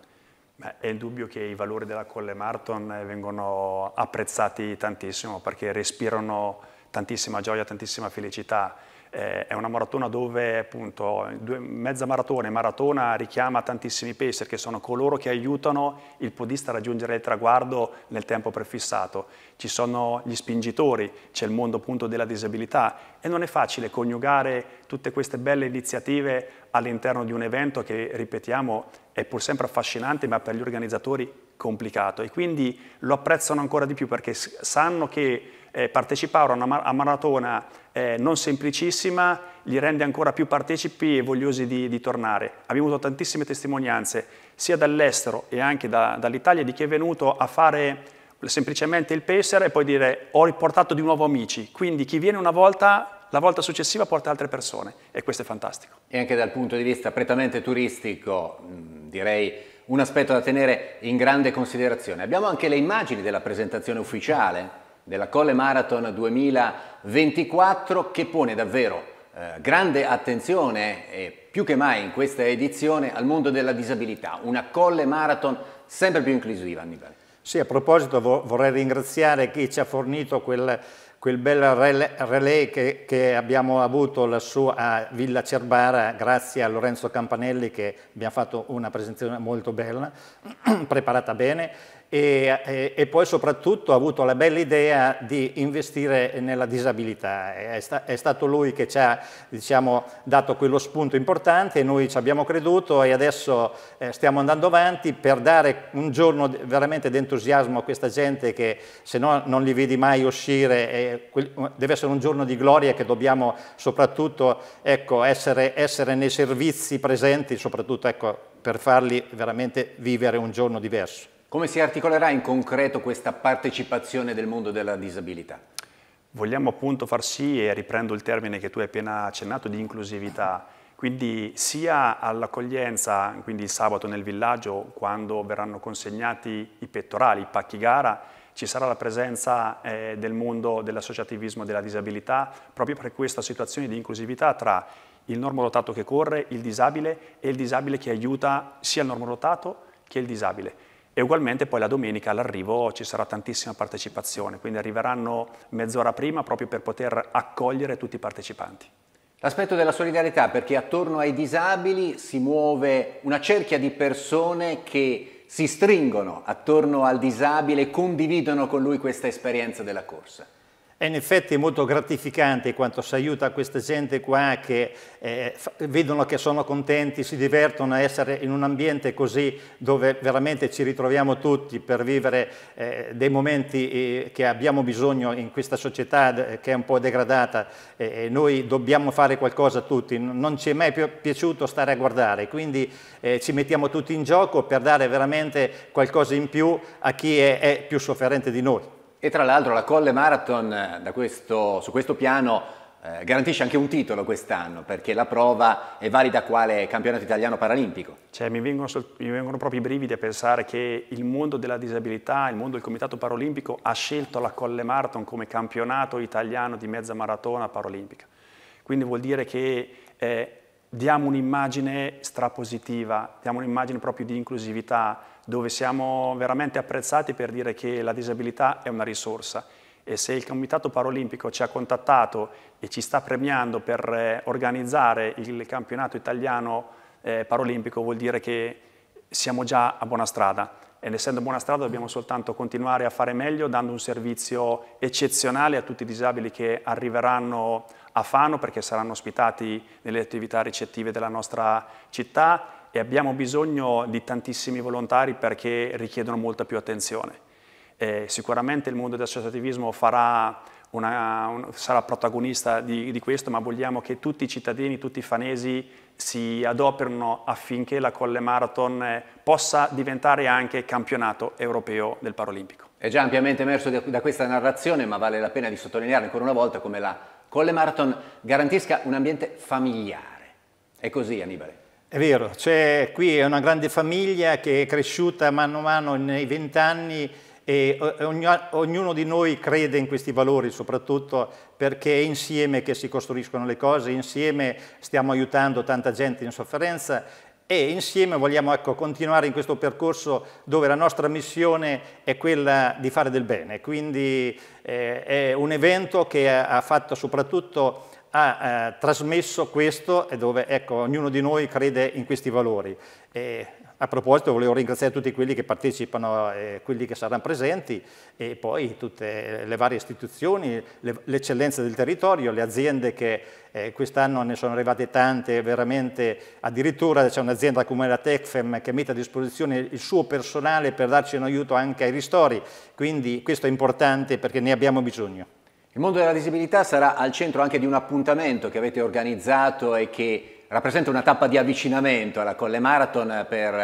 Beh, è indubbio che i valori della Colle Marton eh, vengono apprezzati tantissimo perché respirano tantissima gioia, tantissima felicità eh, è una maratona dove appunto due, mezza maratona e maratona richiama tantissimi pacer che sono coloro che aiutano il podista a raggiungere il traguardo nel tempo prefissato. Ci sono gli spingitori, c'è il mondo appunto della disabilità e non è facile coniugare tutte queste belle iniziative all'interno di un evento che, ripetiamo, è pur sempre affascinante ma per gli organizzatori complicato e quindi lo apprezzano ancora di più perché sanno che eh, partecipare a una mar- a maratona eh, non semplicissima li rende ancora più partecipi e vogliosi di, di tornare. Abbiamo avuto tantissime testimonianze, sia dall'estero e anche da, dall'Italia, di chi è venuto a fare semplicemente il pacer e poi dire ho riportato di nuovo amici. Quindi chi viene una volta la volta successiva porta altre persone e questo è fantastico. E anche dal punto di vista prettamente turistico, direi un aspetto da tenere in grande considerazione. Abbiamo anche le immagini della presentazione ufficiale della Colle Marathon 2024 che pone davvero eh, grande attenzione e più che mai in questa edizione al mondo della disabilità, una Colle Marathon sempre più inclusiva Annibale. Sì, a proposito vorrei ringraziare chi ci ha fornito quel, quel bel relay che, che, abbiamo avuto lassù a Villa Cerbara grazie a Lorenzo Campanelli che abbiamo fatto una presentazione molto bella, preparata bene e, e, eh, e, poi soprattutto ha avuto la bella idea di investire nella disabilità. È, sta, è stato lui che ci ha diciamo, dato quello spunto importante, e noi ci abbiamo creduto e adesso eh, stiamo andando avanti per dare un giorno veramente d'entusiasmo a questa gente che se no non li vedi mai uscire. Eh, deve essere un giorno di gloria che dobbiamo soprattutto ecco, essere, essere, nei servizi presenti, soprattutto ecco, per farli veramente vivere un giorno diverso. Come si articolerà in concreto questa partecipazione del mondo della disabilità? Vogliamo appunto far sì, e riprendo il termine che tu hai appena accennato, di inclusività, quindi sia all'accoglienza, quindi il sabato nel villaggio, quando verranno consegnati i pettorali, i pacchi gara, ci sarà la presenza eh, del mondo dell'associativismo della disabilità, proprio per questa situazione di inclusività tra il normolotato che corre, il disabile e il disabile che aiuta sia il normolotato che il disabile. E ugualmente poi la domenica all'arrivo ci sarà tantissima partecipazione, quindi arriveranno mezz'ora prima proprio per poter accogliere tutti i partecipanti. L'aspetto della solidarietà perché attorno ai disabili si muove una cerchia di persone che si stringono attorno al disabile e condividono con lui questa esperienza della corsa. È in effetti molto gratificante quanto si aiuta questa gente qua che eh, vedono che sono contenti, si divertono a essere in un ambiente così dove veramente ci ritroviamo tutti per vivere eh, dei momenti eh, che abbiamo bisogno in questa società che è un po' degradata e noi dobbiamo fare qualcosa tutti. Non ci è mai piaciuto stare a guardare, quindi eh, ci mettiamo tutti in gioco per dare veramente qualcosa in più a chi è, è più sofferente di noi. E tra l'altro la Colle Marathon eh, questo, su questo piano eh, garantisce anche un titolo quest'anno perché la prova è valida quale campionato italiano paralimpico. Cioè, mi, vengono, mi, vengono, proprio i brividi a pensare che il mondo della disabilità, il mondo del Comitato Paralimpico ha scelto la Colle Marathon come campionato italiano di mezza maratona paralimpica. Quindi vuol dire che eh, diamo un'immagine strapositiva, diamo un'immagine proprio di inclusività, dove siamo veramente apprezzati per dire che la disabilità è una risorsa e se il Comitato Parolimpico ci ha contattato e ci sta premiando per eh, organizzare il campionato italiano eh, parolimpico vuol dire che siamo già a buona strada ed essendo buona strada dobbiamo soltanto continuare a fare meglio dando un servizio eccezionale a tutti i disabili che arriveranno a Fano perché saranno ospitati nelle attività ricettive della nostra città e abbiamo bisogno di tantissimi volontari perché richiedono molta più attenzione. E sicuramente il mondo dell'associativismo un, sarà protagonista di, di questo, ma vogliamo che tutti i cittadini, tutti i fanesi si adoperino affinché la Colle Marathon possa diventare anche campionato europeo del Paralimpico. È già ampiamente emerso da questa narrazione, ma vale la pena di sottolineare ancora una volta come la Colle Marathon garantisca un ambiente familiare. È così, Annibale? È vero, cioè, qui è una grande famiglia che è cresciuta mano a mano nei vent'anni e eh, ognuno di noi crede in questi valori soprattutto perché è insieme che si costruiscono le cose, insieme stiamo aiutando tanta gente in sofferenza e insieme vogliamo ecco, continuare in questo percorso dove la nostra missione è quella di fare del bene. Quindi eh, è un evento che ha fatto soprattutto ha eh, trasmesso questo e dove ecco, ognuno di noi crede in questi valori. E, a proposito volevo ringraziare tutti quelli che partecipano, eh, quelli che saranno presenti e poi tutte le varie istituzioni, le, le del territorio, le aziende che eh, quest'anno ne sono arrivate tante, veramente addirittura c'è un'azienda come la Tecfem che mette a disposizione il suo personale per darci un aiuto anche ai ristori, quindi questo è importante perché ne abbiamo bisogno. Il mondo della disabilità sarà al centro anche di un appuntamento che avete organizzato e che rappresenta una tappa di avvicinamento alla Colle Marathon per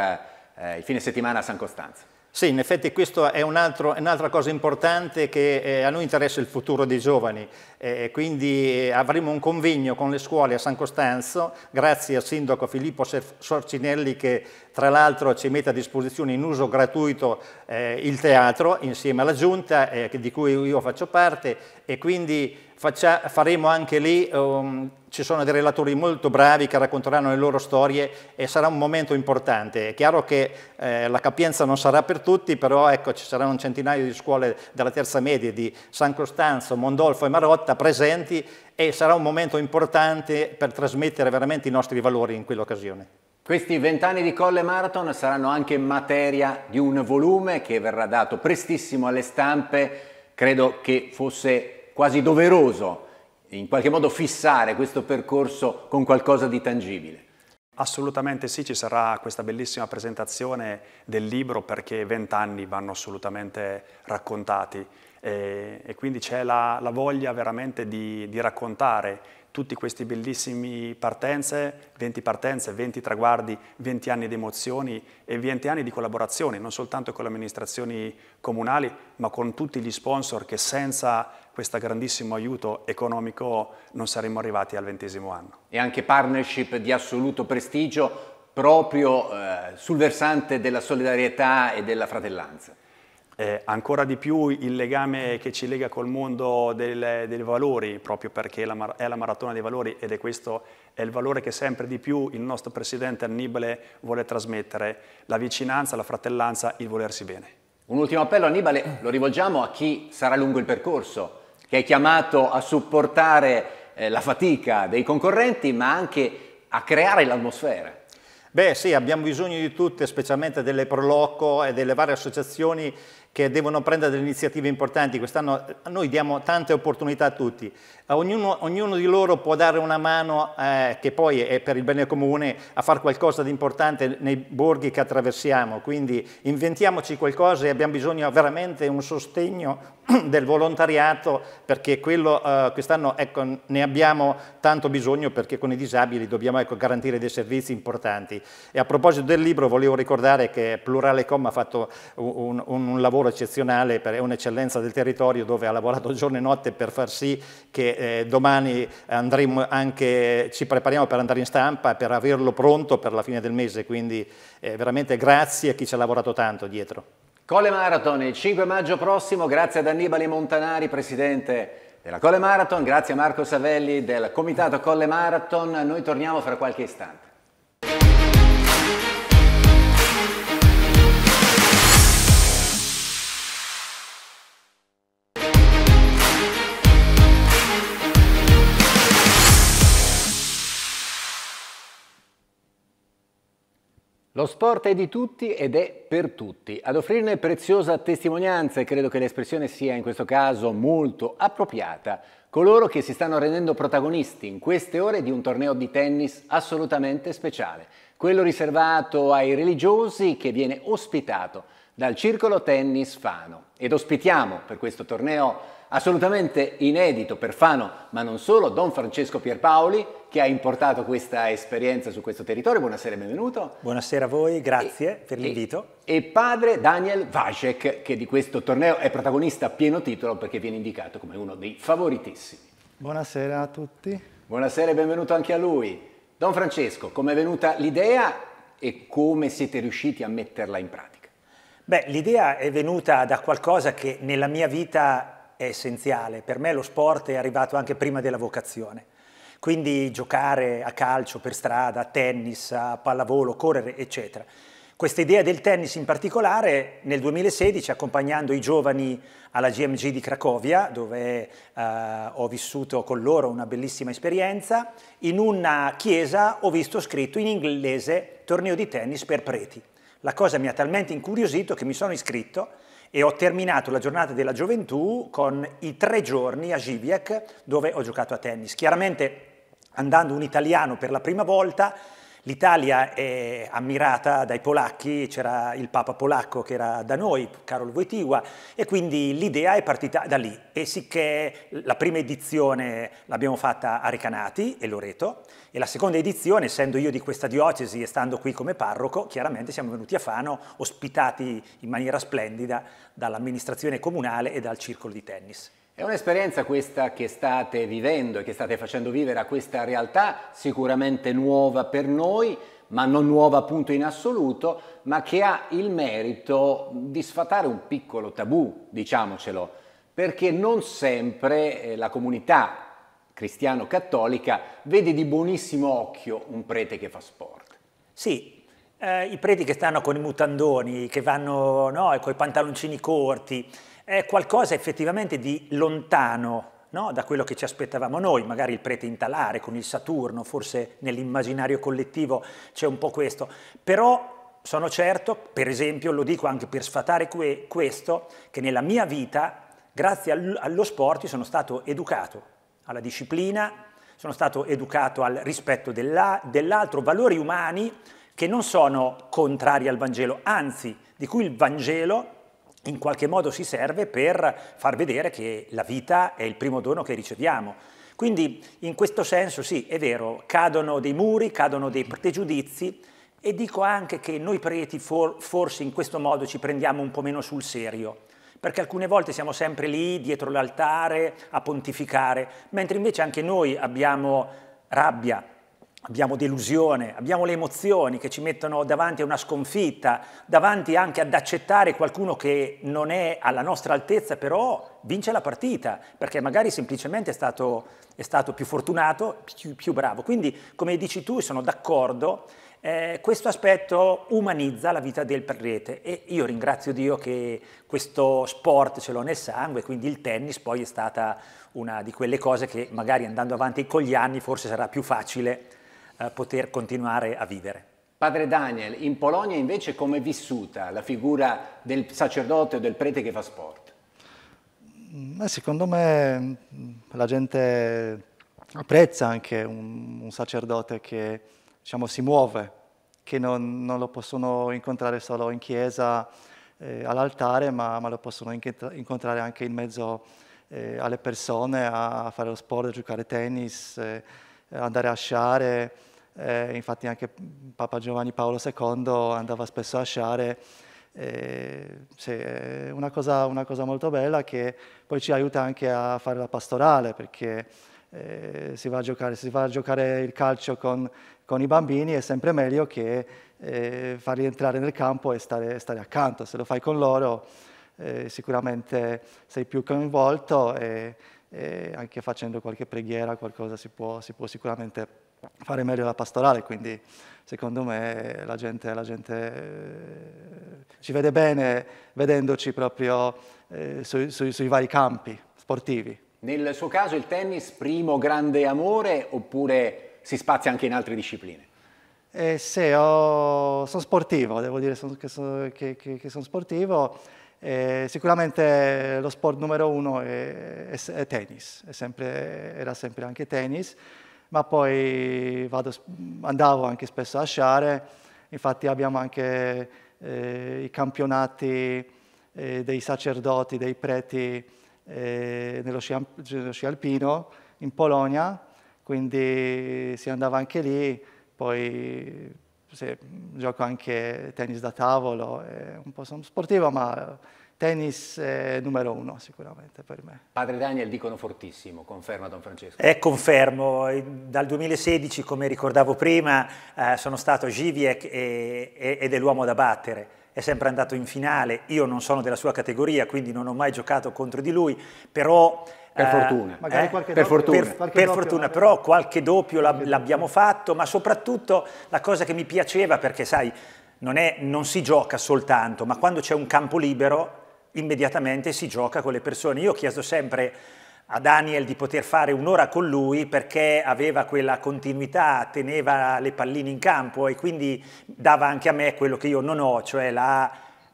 eh, il fine settimana a San Costanza. Sì, in effetti questa è un'altra cosa importante che eh, a noi interessa il futuro dei giovani, eh, quindi eh, avremo un convegno con le scuole a San Costanzo, grazie al sindaco Filippo Sorcinelli che tra l'altro ci mette a disposizione in uso gratuito eh, il teatro insieme alla giunta eh, di cui io faccio parte e quindi faccia, faremo anche lì, um, ci sono dei relatori molto bravi che racconteranno le loro storie e sarà un momento importante. È chiaro che eh, la capienza non sarà per tutti, però ecco, ci saranno un centinaio di scuole della terza media di San Costanzo, Mondolfo e Marotta presenti e sarà un momento importante per trasmettere veramente i nostri valori in quell'occasione. Questi vent'anni di Colle Marathon saranno anche materia di un volume che verrà dato prestissimo alle stampe, credo che fosse quasi doveroso in qualche modo fissare questo percorso con qualcosa di tangibile. Assolutamente sì, ci sarà questa bellissima presentazione del libro perché vent'anni vanno assolutamente raccontati e, eh, e quindi c'è la, la, voglia veramente di, di raccontare tutti questi bellissimi partenze, 20 partenze, 20 traguardi, 20 anni di emozioni e 20 anni di collaborazione, non soltanto con le amministrazioni comunali, ma con tutti gli sponsor che senza questo grandissimo aiuto economico non saremmo arrivati al ventesimo anno. E anche partnership di assoluto prestigio proprio eh, sul versante della solidarietà e della fratellanza. Eh, ancora di più il legame che ci lega col mondo del, dei valori, proprio perché la, è la maratona dei valori ed è questo è il valore che sempre di più il nostro presidente Annibale vuole trasmettere, la vicinanza, la fratellanza, il volersi bene. Un ultimo appello Annibale, lo rivolgiamo a chi sarà lungo il percorso, che è chiamato a supportare eh, la fatica dei concorrenti, ma anche a creare l'atmosfera. Beh sì, abbiamo bisogno di tutte, specialmente delle Proloco e delle varie associazioni che devono prendere delle iniziative importanti. Quest'anno noi diamo tante opportunità a tutti. Ognuno, ognuno di loro può dare una mano, eh, che poi è per il bene comune, a fare qualcosa di importante nei borghi che attraversiamo. Quindi inventiamoci qualcosa e abbiamo bisogno veramente di un sostegno del volontariato perché quello eh, quest'anno ecco, ne abbiamo tanto bisogno perché con i disabili dobbiamo ecco, garantire dei servizi importanti. E a proposito del libro volevo ricordare che Plurale.com ha fatto un, un, un lavoro lavoro eccezionale, è un'eccellenza del territorio dove ha lavorato giorno e notte per far sì che eh, domani anche, ci prepariamo per andare in stampa, per averlo pronto per la fine del mese, quindi eh, veramente grazie a chi ci ha lavorato tanto dietro. Colle Marathon il 5 maggio prossimo, grazie ad Annibale Montanari, Presidente della Colle Marathon, grazie a Marco Savelli del Comitato Colle Marathon, noi torniamo fra qualche istante. Lo sport è di tutti ed è per tutti. Ad offrirne preziosa testimonianza, e credo che l'espressione sia in questo caso molto appropriata, coloro che si stanno rendendo protagonisti in queste ore di un torneo di tennis assolutamente speciale, quello riservato ai religiosi che viene ospitato dal Circolo Tennis Fano. Ed ospitiamo per questo torneo Assolutamente inedito per Fano, ma non solo, Don Francesco Pierpaoli che ha importato questa esperienza su questo territorio. Buonasera e benvenuto. Buonasera a voi, grazie e, per l'invito. E, e, padre Daniel Vacek che di questo torneo è protagonista a pieno titolo perché viene indicato come uno dei favoritissimi. Buonasera a tutti. Buonasera e benvenuto anche a lui. Don Francesco, come è venuta l'idea e come siete riusciti a metterla in pratica? Beh, l'idea è venuta da qualcosa che nella mia vita è essenziale. Per me lo sport è arrivato anche prima della vocazione. Quindi giocare a calcio per strada, a tennis, a pallavolo, correre, eccetera. Questa idea del tennis in particolare nel 2016, accompagnando i giovani alla GMG di Cracovia, dove eh, ho vissuto con loro una bellissima esperienza, in una chiesa ho visto scritto in inglese torneo di tennis per preti. La cosa mi ha talmente incuriosito che mi sono iscritto e ho terminato la giornata della gioventù con i tre giorni a Živiec dove ho giocato a tennis. Chiaramente andando un italiano per la prima volta L'Italia è ammirata dai polacchi, c'era il Papa polacco che era da noi, Karol Wojtyła, e quindi l'idea è partita da lì. E sicché la prima edizione l'abbiamo fatta a Recanati e Loreto, e la seconda edizione, essendo io di questa diocesi e stando qui come parroco, chiaramente siamo venuti a Fano, ospitati in maniera splendida dall'amministrazione comunale e dal circolo di tennis. È un'esperienza questa che state vivendo e che state facendo vivere a questa realtà, sicuramente nuova per noi, ma non nuova appunto in assoluto, ma che ha il merito di sfatare un piccolo tabù, diciamocelo, perché non sempre eh, la comunità cristiano-cattolica vede di buonissimo occhio un prete che fa sport. Sì, eh, i preti che stanno con i mutandoni, che vanno no, con i pantaloncini corti, è qualcosa effettivamente di lontano no? da quello che ci aspettavamo noi, magari il prete in talare con il Saturno, forse nell'immaginario collettivo c'è un po' questo, però sono certo, per esempio, lo dico anche per sfatare que questo, che nella mia vita, grazie all allo sport, sono stato educato alla disciplina, sono stato educato al rispetto dell'altro, valori umani che non sono contrari al Vangelo, anzi, di cui il Vangelo in qualche modo si serve per far vedere che la vita è il primo dono che riceviamo. Quindi in questo senso sì, è vero, cadono dei muri, cadono dei pregiudizi e dico anche che noi preti for, forse in questo modo ci prendiamo un po' meno sul serio, perché alcune volte siamo sempre lì dietro l'altare a pontificare, mentre invece anche noi abbiamo rabbia, abbiamo delusione, abbiamo le emozioni che ci mettono davanti a una sconfitta, davanti anche ad accettare qualcuno che non è alla nostra altezza, però vince la partita, perché magari semplicemente è stato, è stato più fortunato, più, più, bravo. Quindi, come dici tu, sono d'accordo, eh, questo aspetto umanizza la vita del prete e io ringrazio Dio che questo sport ce l'ho nel sangue, quindi il tennis poi è stata una di quelle cose che magari andando avanti con gli anni forse sarà più facile eh, poter continuare a vivere. Padre Daniel, in Polonia invece come è vissuta la figura del sacerdote o del prete che fa sport? secondo me mm, la gente apprezza anche un, un sacerdote che diciamo, si muove, che non, non, lo possono incontrare solo in chiesa, eh, all'altare, ma, ma, lo possono incontrare anche in mezzo eh, alle persone, a, fare lo sport, a giocare a tennis, eh, andare a sciare eh, infatti anche Papa Giovanni Paolo II andava spesso a sciare, eh, sì, una cosa, una cosa, molto bella che poi ci aiuta anche a fare la pastorale perché eh, si, va giocare, si, va a giocare, il calcio con, con i bambini è sempre meglio che eh, farli entrare nel campo e stare, stare accanto, se lo fai con loro eh, sicuramente sei più coinvolto e, e, anche facendo qualche preghiera, qualcosa si può, si può sicuramente fare meglio la pastorale, quindi secondo me la gente, la gente eh, ci vede bene vedendoci proprio eh, su, su, sui vari campi sportivi. Nel suo caso il tennis primo grande amore oppure si spazia anche in altre discipline? Eh, sì, sono sportivo, devo dire son, che, sono sportivo. Eh, sicuramente lo sport numero uno è, è, è tennis, è sempre, era sempre anche tennis ma poi vado, andavo anche spesso a sciare, infatti abbiamo anche eh, i campionati eh, dei sacerdoti, dei preti eh, nello, sci, nello sci alpino in Polonia, quindi si andava anche lì, poi sì, gioco anche tennis da tavolo, un po' sono sportivo ma tennis eh, numero uno sicuramente per me. Padre Daniel dicono fortissimo, conferma Don Francesco. Eh, confermo, eh, dal 2016 come ricordavo prima eh, sono stato Giviec e, e, ed è l'uomo da battere, è sempre andato in finale, io non sono della sua categoria quindi non ho mai giocato contro di lui, però... Per eh, fortuna, eh, doppio, per fortuna, per, qualche per doppio, fortuna eh. però qualche doppio l'abbiamo fatto, ma soprattutto la cosa che mi piaceva perché sai, non, è, non si gioca soltanto, ma quando c'è un campo libero immediatamente si gioca con le persone. Io ho chiesto sempre a Daniel di poter fare un'ora con lui perché aveva quella continuità, teneva le palline in campo e quindi dava anche a me quello che io non ho, cioè la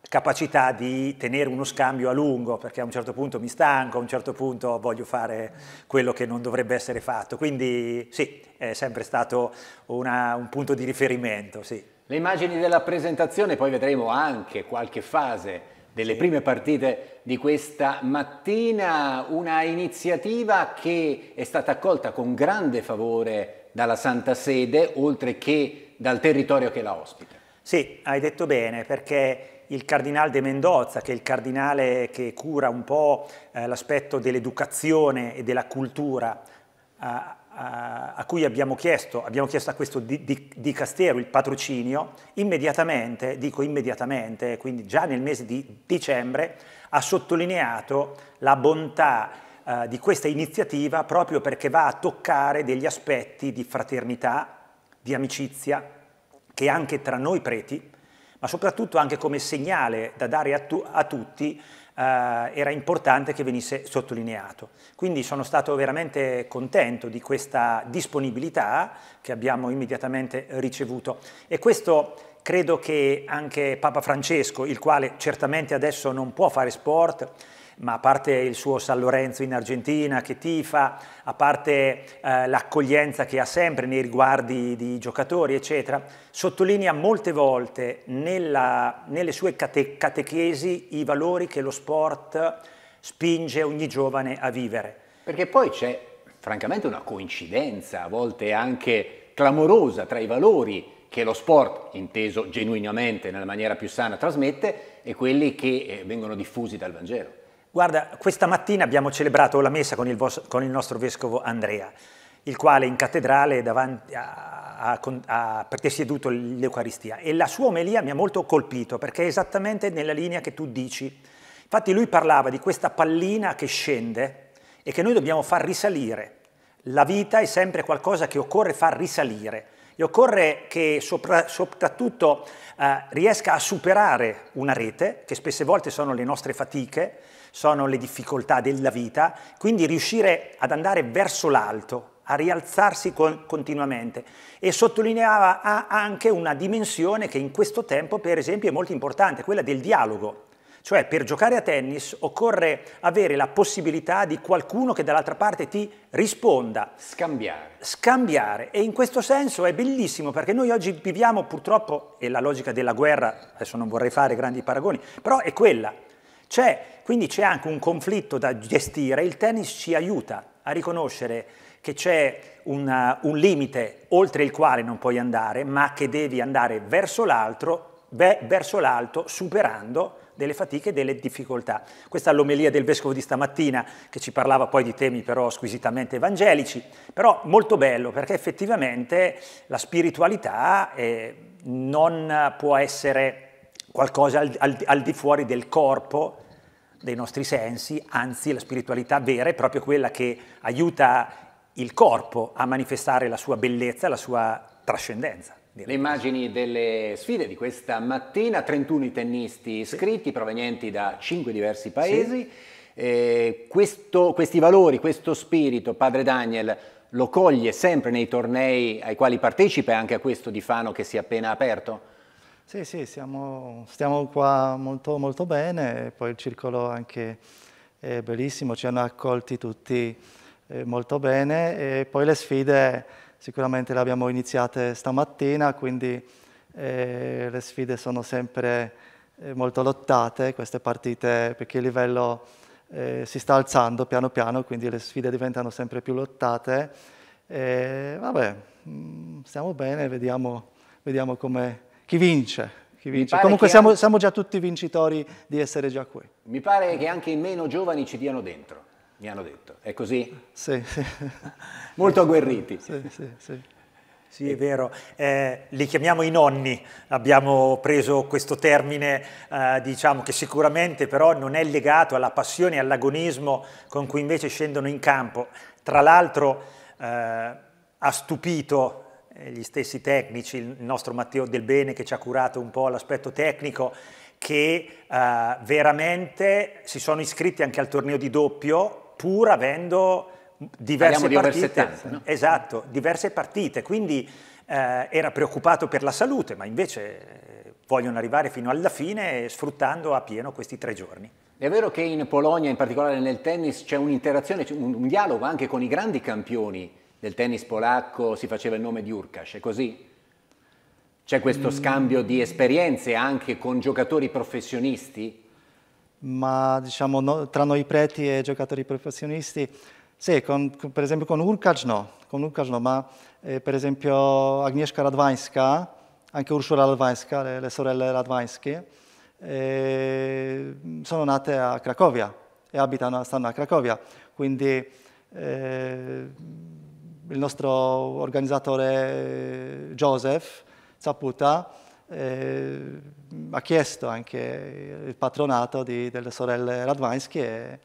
capacità di tenere uno scambio a lungo, perché a un certo punto mi stanco, a un certo punto voglio fare quello che non dovrebbe essere fatto. Quindi sì, è sempre stato una, un punto di riferimento. Sì. Le immagini della presentazione, poi vedremo anche qualche fase delle prime partite di questa mattina, una iniziativa che è stata accolta con grande favore dalla Santa Sede, oltre che dal territorio che la ospita. Sì, hai detto bene, perché il cardinale De Mendoza, che è il cardinale che cura un po' eh, l'aspetto dell'educazione e della cultura a cui abbiamo chiesto, abbiamo chiesto a questo di, di, di Castero il patrocinio, immediatamente, dico immediatamente, quindi già nel mese di dicembre, ha sottolineato la bontà eh, di questa iniziativa proprio perché va a toccare degli aspetti di fraternità, di amicizia, che anche tra noi preti, ma soprattutto anche come segnale da dare a, tu, a tutti eh, era importante che venisse sottolineato. Quindi sono stato veramente contento di questa disponibilità che abbiamo immediatamente ricevuto e questo credo che anche Papa Francesco, il quale certamente adesso non può fare sport, ma a parte il suo San Lorenzo in Argentina che tifa, a parte eh, l'accoglienza che ha sempre nei riguardi di giocatori, eccetera, sottolinea molte volte nella, nelle sue cate, catechesi i valori che lo sport spinge ogni giovane a vivere. Perché poi c'è francamente una coincidenza, a volte anche clamorosa, tra i valori che lo sport, inteso genuinamente nella maniera più sana, trasmette e quelli che eh, vengono diffusi dal Vangelo. Guarda, questa mattina abbiamo celebrato la messa con il, vostro, con il nostro vescovo Andrea, il quale in cattedrale davanti ha, ha presieduto l'Eucaristia e la sua omelia mi ha molto colpito perché è esattamente nella linea che tu dici. Infatti lui parlava di questa pallina che scende e che noi dobbiamo far risalire. La vita è sempre qualcosa che occorre far risalire. Gli occorre che sopra, soprattutto eh, riesca a superare una rete, che spesse volte sono le nostre fatiche, sono le difficoltà della vita, quindi riuscire ad andare verso l'alto, a rialzarsi con, continuamente e sottolineava anche una dimensione che in questo tempo per esempio è molto importante, quella del dialogo. Cioè per giocare a tennis occorre avere la possibilità di qualcuno che dall'altra parte ti risponda. Scambiare. Scambiare. E in questo senso è bellissimo perché noi oggi viviamo purtroppo, e la logica della guerra, adesso non vorrei fare grandi paragoni, però è quella. C'è, quindi c'è anche un conflitto da gestire, il tennis ci aiuta a riconoscere che c'è un, uh, un limite oltre il quale non puoi andare, ma che devi andare verso l'altro, verso l'alto, superando delle fatiche e delle difficoltà. Questa è l'omelia del vescovo di stamattina che ci parlava poi di temi però squisitamente evangelici, però molto bello perché effettivamente la spiritualità eh, non può essere qualcosa al, al, al di fuori del corpo, dei nostri sensi, anzi la spiritualità vera è proprio quella che aiuta il corpo a manifestare la sua bellezza, la sua trascendenza. Direi. Le immagini delle sfide di questa mattina, 31 i tennisti iscritti sì. provenienti da 5 diversi paesi. Sì. Eh, questo, questi valori, questo spirito, padre Daniel, lo coglie sempre nei tornei ai quali partecipa anche a questo di Fano che si è appena aperto? Sì, sì, siamo, stiamo qua molto, molto bene, poi il circolo anche è bellissimo, ci hanno accolti tutti eh, molto bene e poi le sfide sicuramente le abbiamo iniziate stamattina, quindi eh, le sfide sono sempre eh, molto lottate, queste partite, perché il livello eh, si sta alzando piano piano, quindi le sfide diventano sempre più lottate. E, eh, vabbè, mm, stiamo bene, vediamo, vediamo come, chi vince. Chi vince. Comunque siamo, anche... siamo già tutti vincitori di essere già qui. Mi pare che anche i meno giovani ci diano dentro mi hanno detto. È così? Sì. Molto agguerriti. Sì, sì, sì. Sì, è vero. Eh, li chiamiamo i nonni, abbiamo preso questo termine, eh, diciamo che sicuramente però non è legato alla passione e all'agonismo con cui invece scendono in campo. Tra l'altro eh, ha stupito eh, gli stessi tecnici, il nostro Matteo Del Bene che ci ha curato un po' l'aspetto tecnico, che eh, veramente si sono iscritti anche al torneo di doppio pur avendo diverse Parliamo partite. Di 70, no? Esatto, diverse partite, quindi eh, era preoccupato per la salute, ma invece eh, vogliono arrivare fino alla fine sfruttando a pieno questi tre giorni. È vero che in Polonia, in particolare nel tennis, c'è un'interazione, un, un dialogo anche con i grandi campioni del tennis polacco, si faceva il nome di Urkash, è così? C'è questo mm. scambio di esperienze anche con giocatori professionisti? ma diciamo, no, tra noi preti e giocatori professionisti, sì, con, con, per esempio con Urkac no, con Urkac no ma eh, per esempio Agnieszka Radwańska, anche Ursula Radwańska, le, le sorelle Radwańskie, eh, sono nate a Cracovia e abitano, stanno a Cracovia, quindi eh, il nostro organizzatore Joseph Zaputa eh, ha chiesto anche il patronato di, delle sorelle Radwansky e,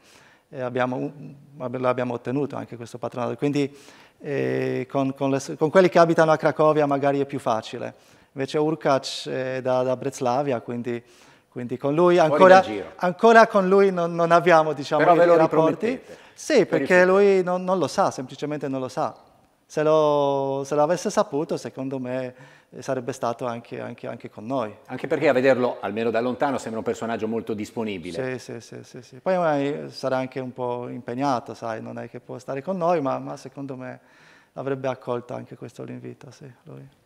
e abbiamo, l'abbiamo ottenuto anche questo patronato. Quindi eh, con, con, le, con, quelli che abitano a Cracovia magari è più facile. Invece Urkac è da, da Breslavia, quindi, quindi con lui ancora, ancora con lui non, non abbiamo diciamo, Però ve lo rapporti. Sì, perché lui non, non, lo sa, semplicemente non lo sa. se lo, se lo avesse saputo, secondo me sarebbe stato anche, anche, anche, con noi. Anche perché a vederlo, almeno da lontano, sembra un personaggio molto disponibile. Sì, sì, sì. sì, sì. Poi sarà anche un po' impegnato, sai, non è che può stare con noi, ma, ma secondo me avrebbe accolto anche questo l'invito. Sì,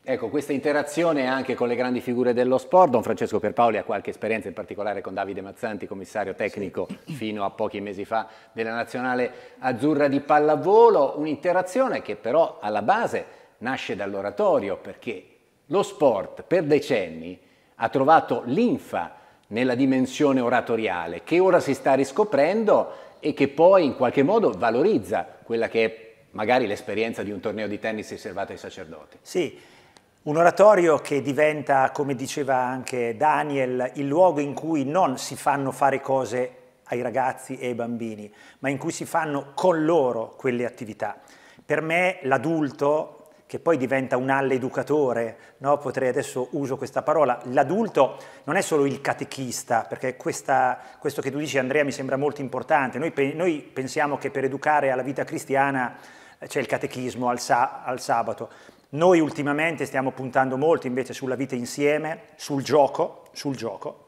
ecco, questa interazione anche con le grandi figure dello sport, Don Francesco Perpaoli ha qualche esperienza in particolare con Davide Mazzanti, commissario tecnico sì. fino a pochi mesi fa della Nazionale Azzurra di Pallavolo, un'interazione che però alla base nasce dall'oratorio perché lo sport per decenni ha trovato linfa nella dimensione oratoriale che ora si sta riscoprendo e che poi in qualche modo valorizza quella che è magari l'esperienza di un torneo di tennis riservato ai sacerdoti. Sì, un oratorio che diventa, come diceva anche Daniel, il luogo in cui non si fanno fare cose ai ragazzi e ai bambini, ma in cui si fanno con loro quelle attività. Per me l'adulto, che poi diventa un alleducatore, no? potrei adesso uso questa parola, l'adulto non è solo il catechista, perché questa, questo che tu dici Andrea mi sembra molto importante, noi, noi pensiamo che per educare alla vita cristiana eh, c'è il catechismo al, sa, al sabato, noi ultimamente stiamo puntando molto invece sulla vita insieme, sul gioco, sul gioco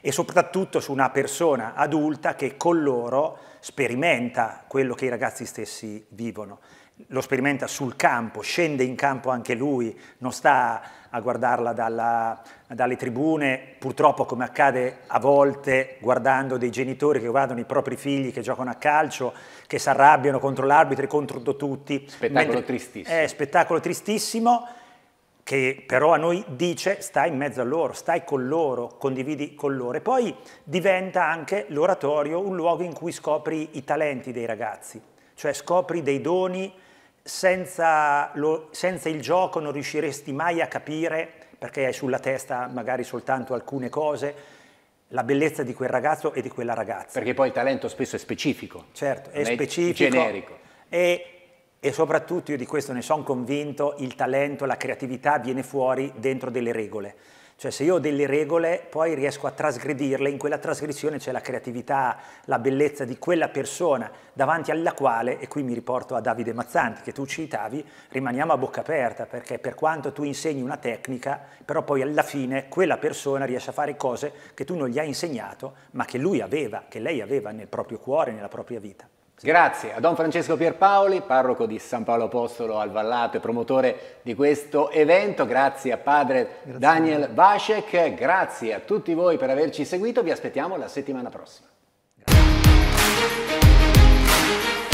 e soprattutto su una persona adulta che con loro sperimenta quello che i ragazzi stessi vivono lo sperimenta sul campo, scende in campo anche lui, non sta a guardarla dalla, dalle tribune, purtroppo come accade a volte guardando dei genitori che guardano i propri figli che giocano a calcio, che si arrabbiano contro l'arbitro e contro tutti. Spettacolo Mentre, tristissimo. È eh, spettacolo tristissimo che però a noi dice stai in mezzo a loro, stai con loro, condividi con loro. E poi diventa anche l'oratorio un luogo in cui scopri i talenti dei ragazzi, cioè scopri dei doni senza, lo, senza il gioco non riusciresti mai a capire, perché hai sulla testa magari soltanto alcune cose, la bellezza di quel ragazzo e di quella ragazza. Perché poi il talento spesso è specifico. Certo, è, è Generico. E, e soprattutto, io di questo ne sono convinto, il talento, la creatività viene fuori dentro delle regole. Cioè se io ho delle regole poi riesco a trasgredirle, in quella trasgressione c'è la creatività, la bellezza di quella persona davanti alla quale, e qui mi riporto a Davide Mazzanti che tu citavi, rimaniamo a bocca aperta perché per quanto tu insegni una tecnica, però poi alla fine quella persona riesce a fare cose che tu non gli hai insegnato ma che lui aveva, che lei aveva nel proprio cuore, nella propria vita. Grazie a Don Francesco Pierpaoli, parroco di San Paolo Apostolo al Vallato e promotore di questo evento, grazie a padre grazie Daniel Vasek, grazie a tutti voi per averci seguito, vi aspettiamo la settimana prossima. Grazie.